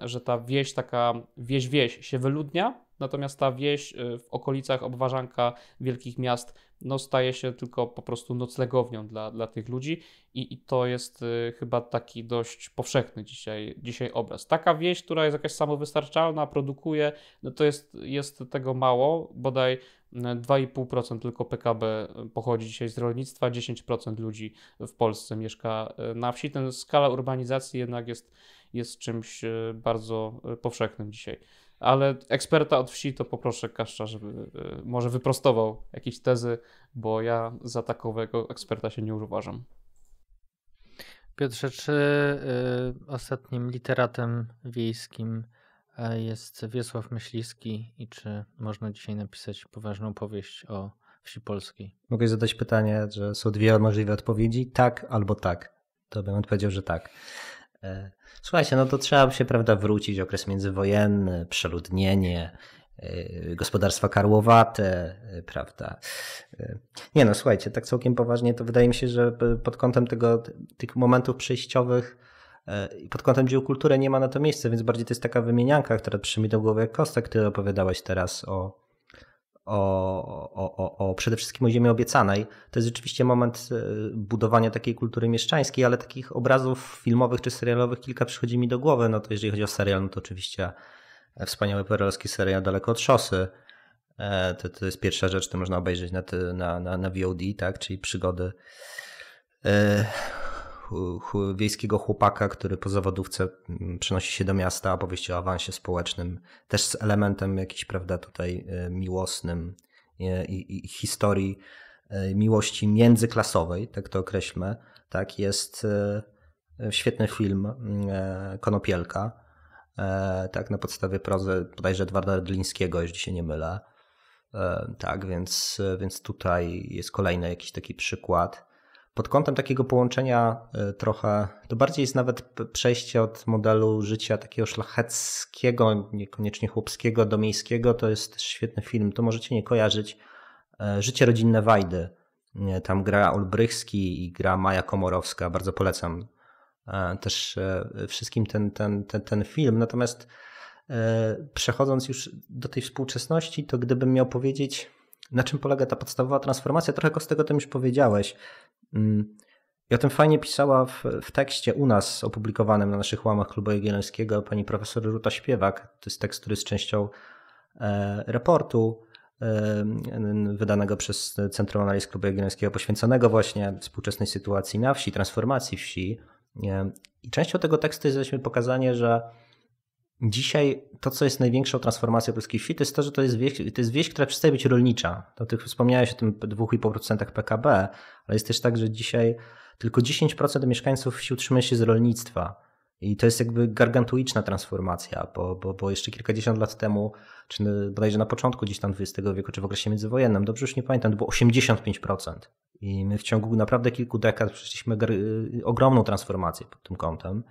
że ta wieś, taka wieś-wieś się wyludnia, natomiast ta wieś e, w okolicach obwarzanka wielkich miast no, staje się tylko po prostu noclegownią dla, dla tych ludzi I, i to jest e, chyba taki dość powszechny dzisiaj, dzisiaj obraz. Taka wieś, która jest jakaś samowystarczalna, produkuje, no to jest, jest tego mało, bodaj 2,5% tylko PKB pochodzi dzisiaj z rolnictwa, 10% ludzi w Polsce mieszka e, na wsi. Ten skala urbanizacji jednak jest, jest czymś e, bardzo e, powszechnym dzisiaj. Ale eksperta od wsi to poproszę Kaszcza, żeby może wyprostował jakieś tezy, bo ja za takowego eksperta się nie uważam. Piotrze, czy y, ostatnim literatem wiejskim E, jest Wiesław Myśliski i czy można dzisiaj napisać poważną powieść o wsi polskiej? Mogę zadać pytanie, że są dwie możliwe odpowiedzi, tak albo tak. To bym odpowiedział, że tak. E, słuchajcie, no to trzeba się, prawda, wrócić okres międzywojenny, przeludnienie, e, gospodarstwa karłowate, prawda. Nie no, słuchajcie, tak całkiem poważnie, to wydaje mi się, że pod kątem tego, tych momentów przejściowych E, pod kątem dzieł kultury nie ma na to miejsca, więc bardziej to jest taka wymienianka, która przy mi do głowy jak Kostek, który opowiadałeś teraz o, o, o, o, o przede wszystkim o Ziemi Obiecanej. To jest rzeczywiście moment e, budowania takiej kultury mieszczańskiej, ale takich obrazów filmowych czy serialowych kilka przychodzi mi do głowy. No to jeżeli chodzi o serial, no to oczywiście e, wspaniały perelowski serial Daleko od Szosy. To, to jest pierwsza rzecz, to można obejrzeć na, na, na, na VOD, tak? czyli przygody wiejskiego chłopaka, który po zawodówce mm, przenosi się do miasta, opowieści o awansie społecznym, też z elementem jakiś, prawda, tutaj e, miłosnym e, i, i historii e, miłości międzyklasowej, tak to określmy, tak, jest świetny film Konopielka, tak, na podstawie prozy bodajże Edwarda Dlińskiego, jeśli się nie mylę. Tak, więc, więc tutaj jest kolejny jakiś taki przykład pod kątem takiego połączenia e, trochę, to bardziej jest nawet przejście od modelu życia takiego szlacheckiego, niekoniecznie chłopskiego do miejskiego, to jest świetny film, to możecie nie kojarzyć. E, Życie rodzinne Wajdy, e, tam gra Olbrychski i gra Maja Komorowska, bardzo polecam też wszystkim ten, ten, ten, ten film. Natomiast przechodząc już do tej współczesności, to gdybym miał powiedzieć na czym polega ta podstawowa transformacja? Trochę z tego tym już powiedziałeś. Mm, I o tym fajnie pisała w, w tekście u nas opublikowanym na naszych łamach Klubu Jagiellońskiego pani profesor Ruta Śpiewak. To jest tekst, który jest częścią e, raportu e, wydanego przez Centrum Analiz Klubu Jagiellońskiego poświęconego właśnie współczesnej sytuacji na wsi, transformacji wsi. I częścią tego tekstu jest właśnie pokazanie, że Dzisiaj to, co jest największą transformacją polskiej wsi, to jest to, że to jest wieś, to jest wieś która przestaje być rolnicza. To tych wspomniałeś o tym 2,5% PKB, ale jest też tak, że dzisiaj tylko 10% mieszkańców wsi utrzymuje się z rolnictwa. I to jest jakby gargantuiczna transformacja, bo, bo, bo jeszcze kilkadziesiąt lat temu, czy bodajże na początku gdzieś tam XX wieku, czy w okresie międzywojennym, dobrze już nie pamiętam, to było 85%. I my w ciągu naprawdę kilku dekad przeszliśmy y, ogromną transformację pod tym kątem.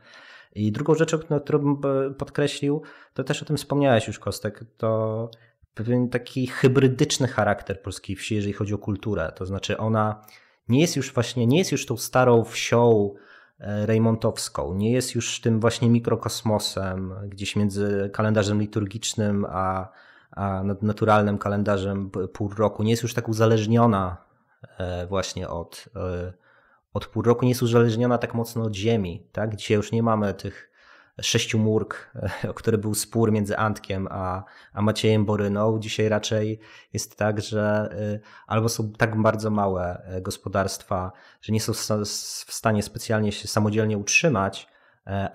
I drugą rzeczą, którą bym podkreślił, to też o tym wspomniałeś już, Kostek, to pewien taki hybrydyczny charakter polskiej wsi, jeżeli chodzi o kulturę. To znaczy ona nie jest już właśnie, nie jest już tą starą wsią e, rejmontowską, nie jest już tym właśnie mikrokosmosem gdzieś między kalendarzem liturgicznym a, a naturalnym kalendarzem pół roku, nie jest już tak uzależniona e, właśnie od e, od pół roku nie jest uzależniona tak mocno od ziemi. Tak? Dzisiaj już nie mamy tych sześciu murk, e, *laughs* o który był spór między Antkiem a, a Maciejem Boryną. Dzisiaj raczej jest tak, że e, albo są tak bardzo małe e, gospodarstwa, że nie są w stanie specjalnie się samodzielnie utrzymać,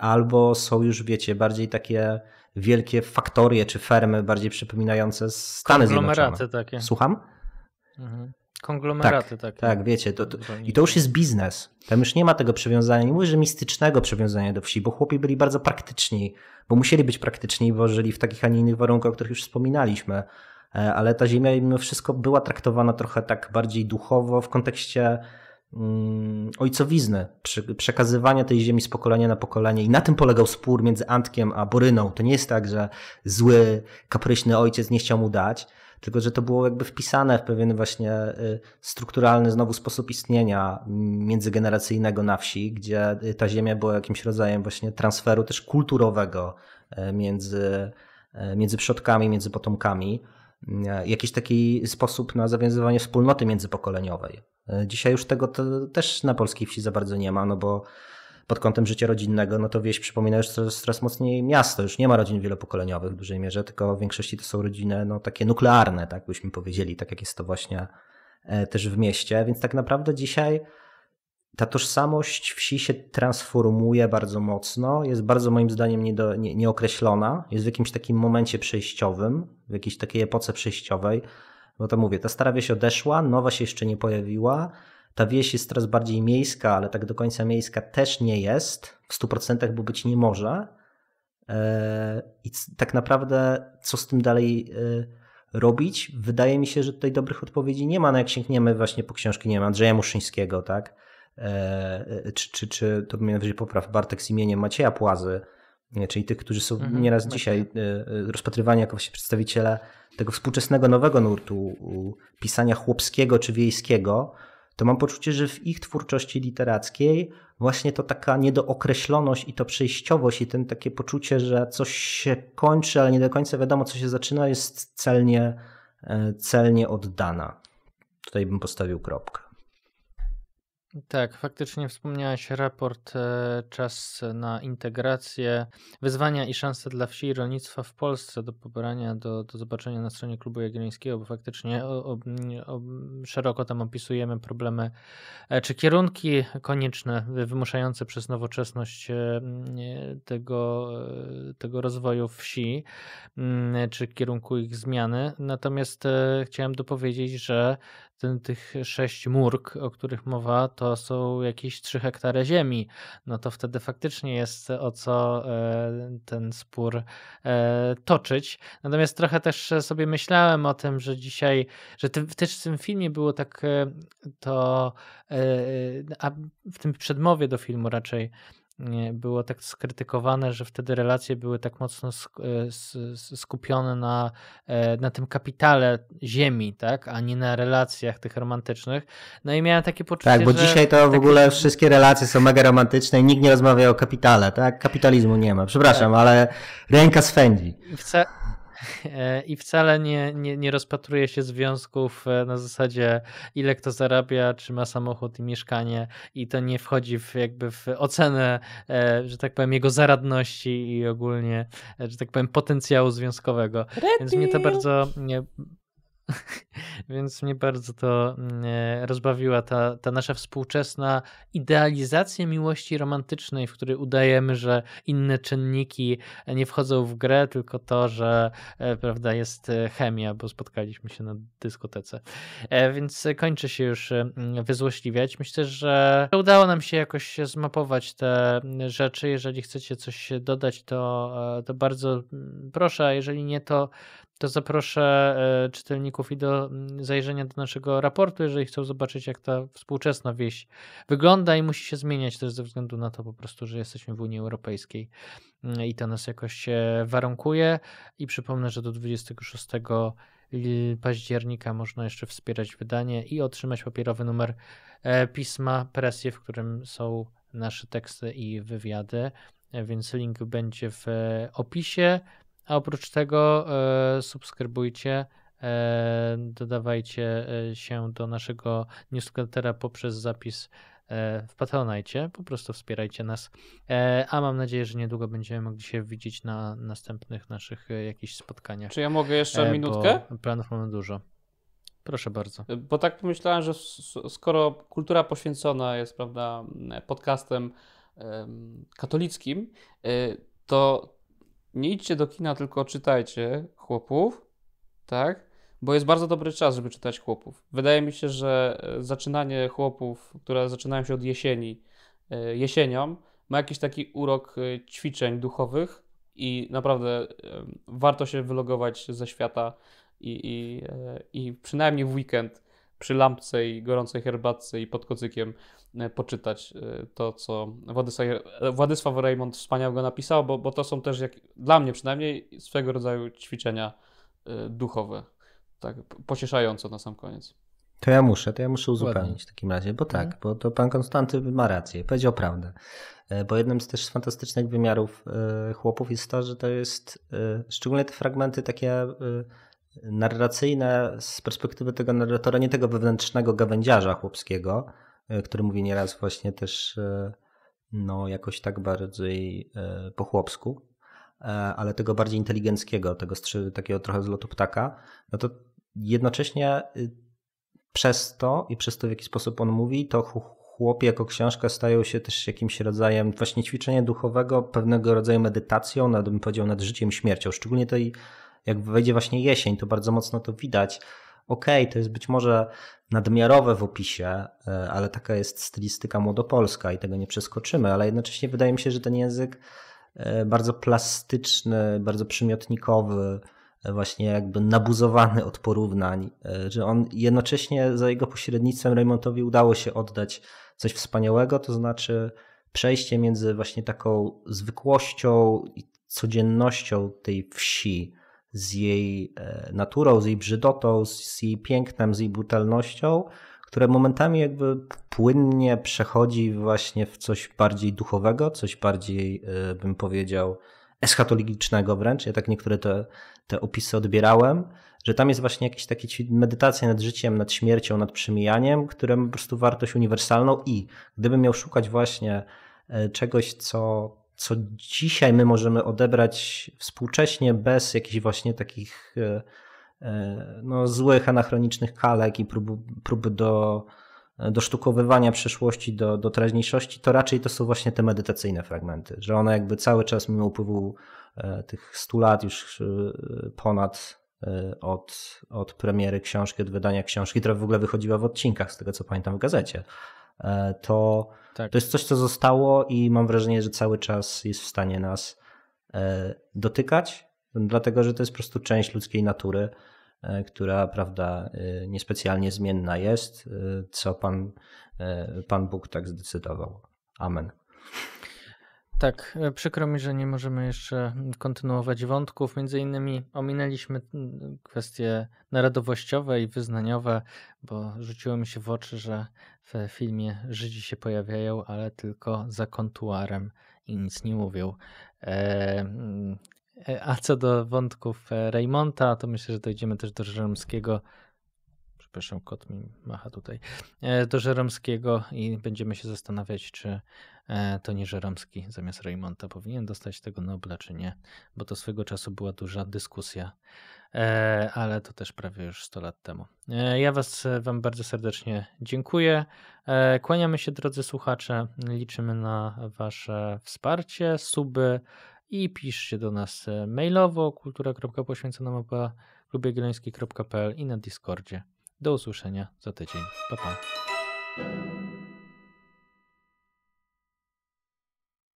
albo są już, wiecie, bardziej takie wielkie faktorie czy fermy, bardziej przypominające Stany Zjednoczone. takie. Słucham? Mhm. Konglomeraty tak, Tak, wiecie, to, to, i to już jest biznes. Tam już nie ma tego przywiązania, nie mówię, że mistycznego przywiązania do wsi, bo chłopi byli bardzo praktyczni, bo musieli być praktyczni, bo żyli w takich, a nie innych warunkach, o których już wspominaliśmy. E, ale ta ziemia mimo wszystko była traktowana trochę tak bardziej duchowo w kontekście um, ojcowizny, przekazywania tej ziemi z pokolenia na pokolenie. I na tym polegał spór między Antkiem a Boryną. To nie jest tak, że zły, kapryśny ojciec nie chciał mu dać, tylko że to było jakby wpisane w pewien właśnie y, strukturalny znowu sposób istnienia międzygeneracyjnego na wsi, gdzie y, ta ziemia była jakimś rodzajem właśnie transferu też kulturowego y, między, między przodkami, między potomkami jakiś taki sposób na zawiązywanie wspólnoty międzypokoleniowej. Dzisiaj już tego też na polskiej wsi za bardzo nie ma, no bo pod kątem życia rodzinnego, no to wieś przypomina już coraz, coraz mocniej miasto. Już nie ma rodzin wielopokoleniowych w dużej mierze, tylko w większości to są rodziny no, takie nuklearne, tak byśmy powiedzieli, tak jak jest to właśnie e, też w mieście. Więc tak naprawdę dzisiaj ta tożsamość wsi się transformuje bardzo mocno, jest bardzo moim zdaniem nie do, nie, nieokreślona, jest w jakimś takim momencie przejściowym, w jakiejś takiej epoce przejściowej, bo no to mówię, ta stara wieś odeszła, nowa się jeszcze nie pojawiła, ta wieś jest coraz bardziej miejska, ale tak do końca miejska też nie jest. W 100% bo być nie może. E, I tak naprawdę, co z tym dalej e, robić? Wydaje mi się, że tutaj dobrych odpowiedzi nie ma. No jak sięgniemy właśnie po książki, nie wiem, Andrzeja Muszyńskiego, tak? E, czy, czy, czy to bym najwyżej popraw, Bartek z imieniem Macieja Płazy, czyli tych, którzy są mhm, nieraz dzisiaj rozpatrywani jako właśnie przedstawiciele tego współczesnego nowego nurtu pisania chłopskiego czy wiejskiego, to mam poczucie, że w ich twórczości literackiej właśnie to taka niedookreśloność i to przejściowość i ten takie poczucie, że coś się kończy, ale nie do końca wiadomo, co się zaczyna, jest celnie, e, celnie oddana. Tutaj bym postawił kropkę. Tak, faktycznie wspomniałeś raport e, Czas na integrację, wyzwania i szanse dla wsi i rolnictwa w Polsce do pobrania, do, do zobaczenia na stronie Klubu Jagiellońskiego, bo faktycznie o, o, szeroko tam opisujemy problemy e, czy kierunki konieczne, wymuszające przez nowoczesność e, tego, tego rozwoju wsi, czy kierunku ich zmiany. Natomiast chciałem dopowiedzieć, że ten, tych sześć murk, o których mowa, to są jakieś trzy hektary ziemi, no to wtedy faktycznie jest o co e, ten spór e, toczyć. Natomiast trochę też sobie myślałem o tym, że dzisiaj, że też w tym filmie było tak e, to, a w tym przedmowie do filmu raczej, było tak skrytykowane, że wtedy relacje były tak mocno e, skupione na, e, na tym kapitale ziemi, tak, a nie na relacjach tych romantycznych. No i miałem takie poczucie, Tak, bo dzisiaj to takie... w ogóle wszystkie relacje są mega romantyczne i nikt nie rozmawia o kapitale, tak? Kapitalizmu nie ma. Przepraszam, tak. ale ręka swędzi. Wca... E, I wcale nie, nie, nie rozpatruje się związków e, na zasadzie, ile kto zarabia, czy ma samochód i mieszkanie, i to nie wchodzi w, jakby w ocenę, e, że tak powiem, jego zaradności i ogólnie, że tak powiem, potencjału związkowego. Red Więc mnie to bardzo. Nie, *laughs* Więc mnie bardzo to mm, e, rozbawiła ta, ta nasza współczesna idealizacja miłości romantycznej, w której udajemy, że inne czynniki nie wchodzą w grę, tylko to, że e, prawda jest e, chemia, bo spotkaliśmy się na dyskotece. Więc kończy się już mm, wyzłośliwiać. Myślę, że udało nam się jakoś zmapować te mm, rzeczy. Jeżeli chcecie coś dodać, to, to bardzo proszę, a jeżeli nie, to to zaproszę e, czytelników i do mm, zajrzenia do naszego raportu, jeżeli chcą zobaczyć, jak ta współczesna wieś wygląda i musi się zmieniać też ze względu na to po prostu, że jesteśmy w Unii Europejskiej mm, i to nas jakoś warunkuje. I przypomnę, że do 26 października można jeszcze wspierać wydanie i otrzymać papierowy numer e, pisma Presje, w którym są nasze teksty i wywiady, e, więc link będzie w opisie. A oprócz tego e, subskrybujcie, e, dodawajcie e, się do naszego newslettera poprzez zapis w Patronite. Po prostu wspierajcie nas. A mam nadzieję, że niedługo będziemy mogli się widzieć na następnych naszych jakichś spotkaniach. Czy ja mogę jeszcze minutkę? planów mamy dużo. Proszę bardzo. Bo tak pomyślałem, że skoro kultura poświęcona jest, prawda, podcastem katolickim, to nie idźcie do kina, tylko czytajcie chłopów, tak? Bo jest bardzo dobry czas, żeby czytać chłopów. Wydaje mi się, że e, zaczynanie chłopów, które zaczynają się od jesieni, e, jesienią, ma jakiś taki urok e, ćwiczeń duchowych i naprawdę warto się wylogować ze świata i, i, i przynajmniej w weekend przy lampce i gorącej herbatce i pod kocykiem e, poczytać e, to, co Władysław, e, Władysław Raymond wspaniałego napisał, bo, bo to są też, jak, dla mnie przynajmniej, swego rodzaju ćwiczenia duchowe, tak pocieszające na sam koniec. To ja muszę, to ja muszę uzupełnić Ładnie. w takim razie, bo tak, mhm. bo to pan Konstanty ma rację, powiedział prawdę. Bo jednym z też fantastycznych wymiarów chłopów jest to, że to jest, szczególnie te fragmenty takie narracyjne z perspektywy tego narratora, nie tego wewnętrznego gawędziarza chłopskiego, e, który mówi nieraz właśnie też e, no, jakoś tak bardziej e, po chłopsku, ale tego bardziej inteligenckiego, tego strzy, takiego trochę z lotu ptaka, no to jednocześnie przez to i przez to, w jaki sposób on mówi, to chłopie jako książka stają się też jakimś rodzajem właśnie ćwiczenia duchowego, pewnego rodzaju medytacją, nawet bym powiedział nad życiem, śmiercią, szczególnie tej jak wejdzie właśnie jesień, to bardzo mocno to widać. Okej, okay, to jest być może nadmiarowe w opisie, e, ale taka jest stylistyka młodopolska i tego nie przeskoczymy, ale jednocześnie wydaje mi się, że ten język e, bardzo plastyczny, bardzo przymiotnikowy, e, właśnie jakby nabuzowany od porównań, że on jednocześnie za jego pośrednictwem Raymondowi udało się oddać coś wspaniałego, to znaczy przejście między właśnie taką zwykłością i codziennością tej wsi, z jej e, naturą, z jej brzydotą, z jej pięknem, z jej brutalnością, które momentami jakby płynnie przechodzi właśnie w coś bardziej duchowego, coś bardziej, e, bym powiedział, eschatologicznego wręcz. Ja tak niektóre te, te opisy odbierałem, że tam jest właśnie jakieś takie medytacje nad życiem, nad śmiercią, nad przemijaniem, które ma po prostu wartość uniwersalną i gdybym miał szukać właśnie e, czegoś, co co dzisiaj my możemy odebrać współcześnie bez jakichś właśnie takich e, e, no, złych, anachronicznych kalek i prób, prób do, e, dosztukowywania przeszłości do, do teraźniejszości, to raczej to są właśnie te medytacyjne fragmenty, że one jakby cały czas mimo upływu tych 100 lat już ponad od, od premiery książki, od wydania książki, która w ogóle wychodziła w odcinkach, z tego co pamiętam w gazecie. E, to, tak. to jest coś, co zostało i mam wrażenie, że cały czas jest w stanie nas e, dotykać, dlatego że to jest po prostu część ludzkiej natury, e, która, prawda, niespecjalnie zmienna jest, co Pan, Pan Bóg tak zdecydował. Amen. Tak, przykro mi, że nie możemy jeszcze kontynuować wątków. Między innymi ominęliśmy kwestie narodowościowe i wyznaniowe, bo rzuciło mi się w oczy, że w filmie Żydzi się pojawiają, ale tylko za kontuarem i nic nie mówią. E, a co do wątków e, Raymonta, to myślę, że dojdziemy też do Żeromskiego przepraszam, kot mi macha tutaj, e, do Żeromskiego i będziemy się zastanawiać, czy e, to nie Żeromski zamiast Raymonta powinien dostać tego Nobla, czy nie, bo to swego czasu była duża dyskusja, e, ale to też prawie już 100 lat temu. Ja was, wam bardzo serdecznie dziękuję, kłaniamy się drodzy słuchacze, liczymy na wasze wsparcie, suby, i piszcie do nas mailowo kultura.poświęcona mapa klubiegieloński.pl i na Discordzie. Do usłyszenia za tydzień. Pa, pa.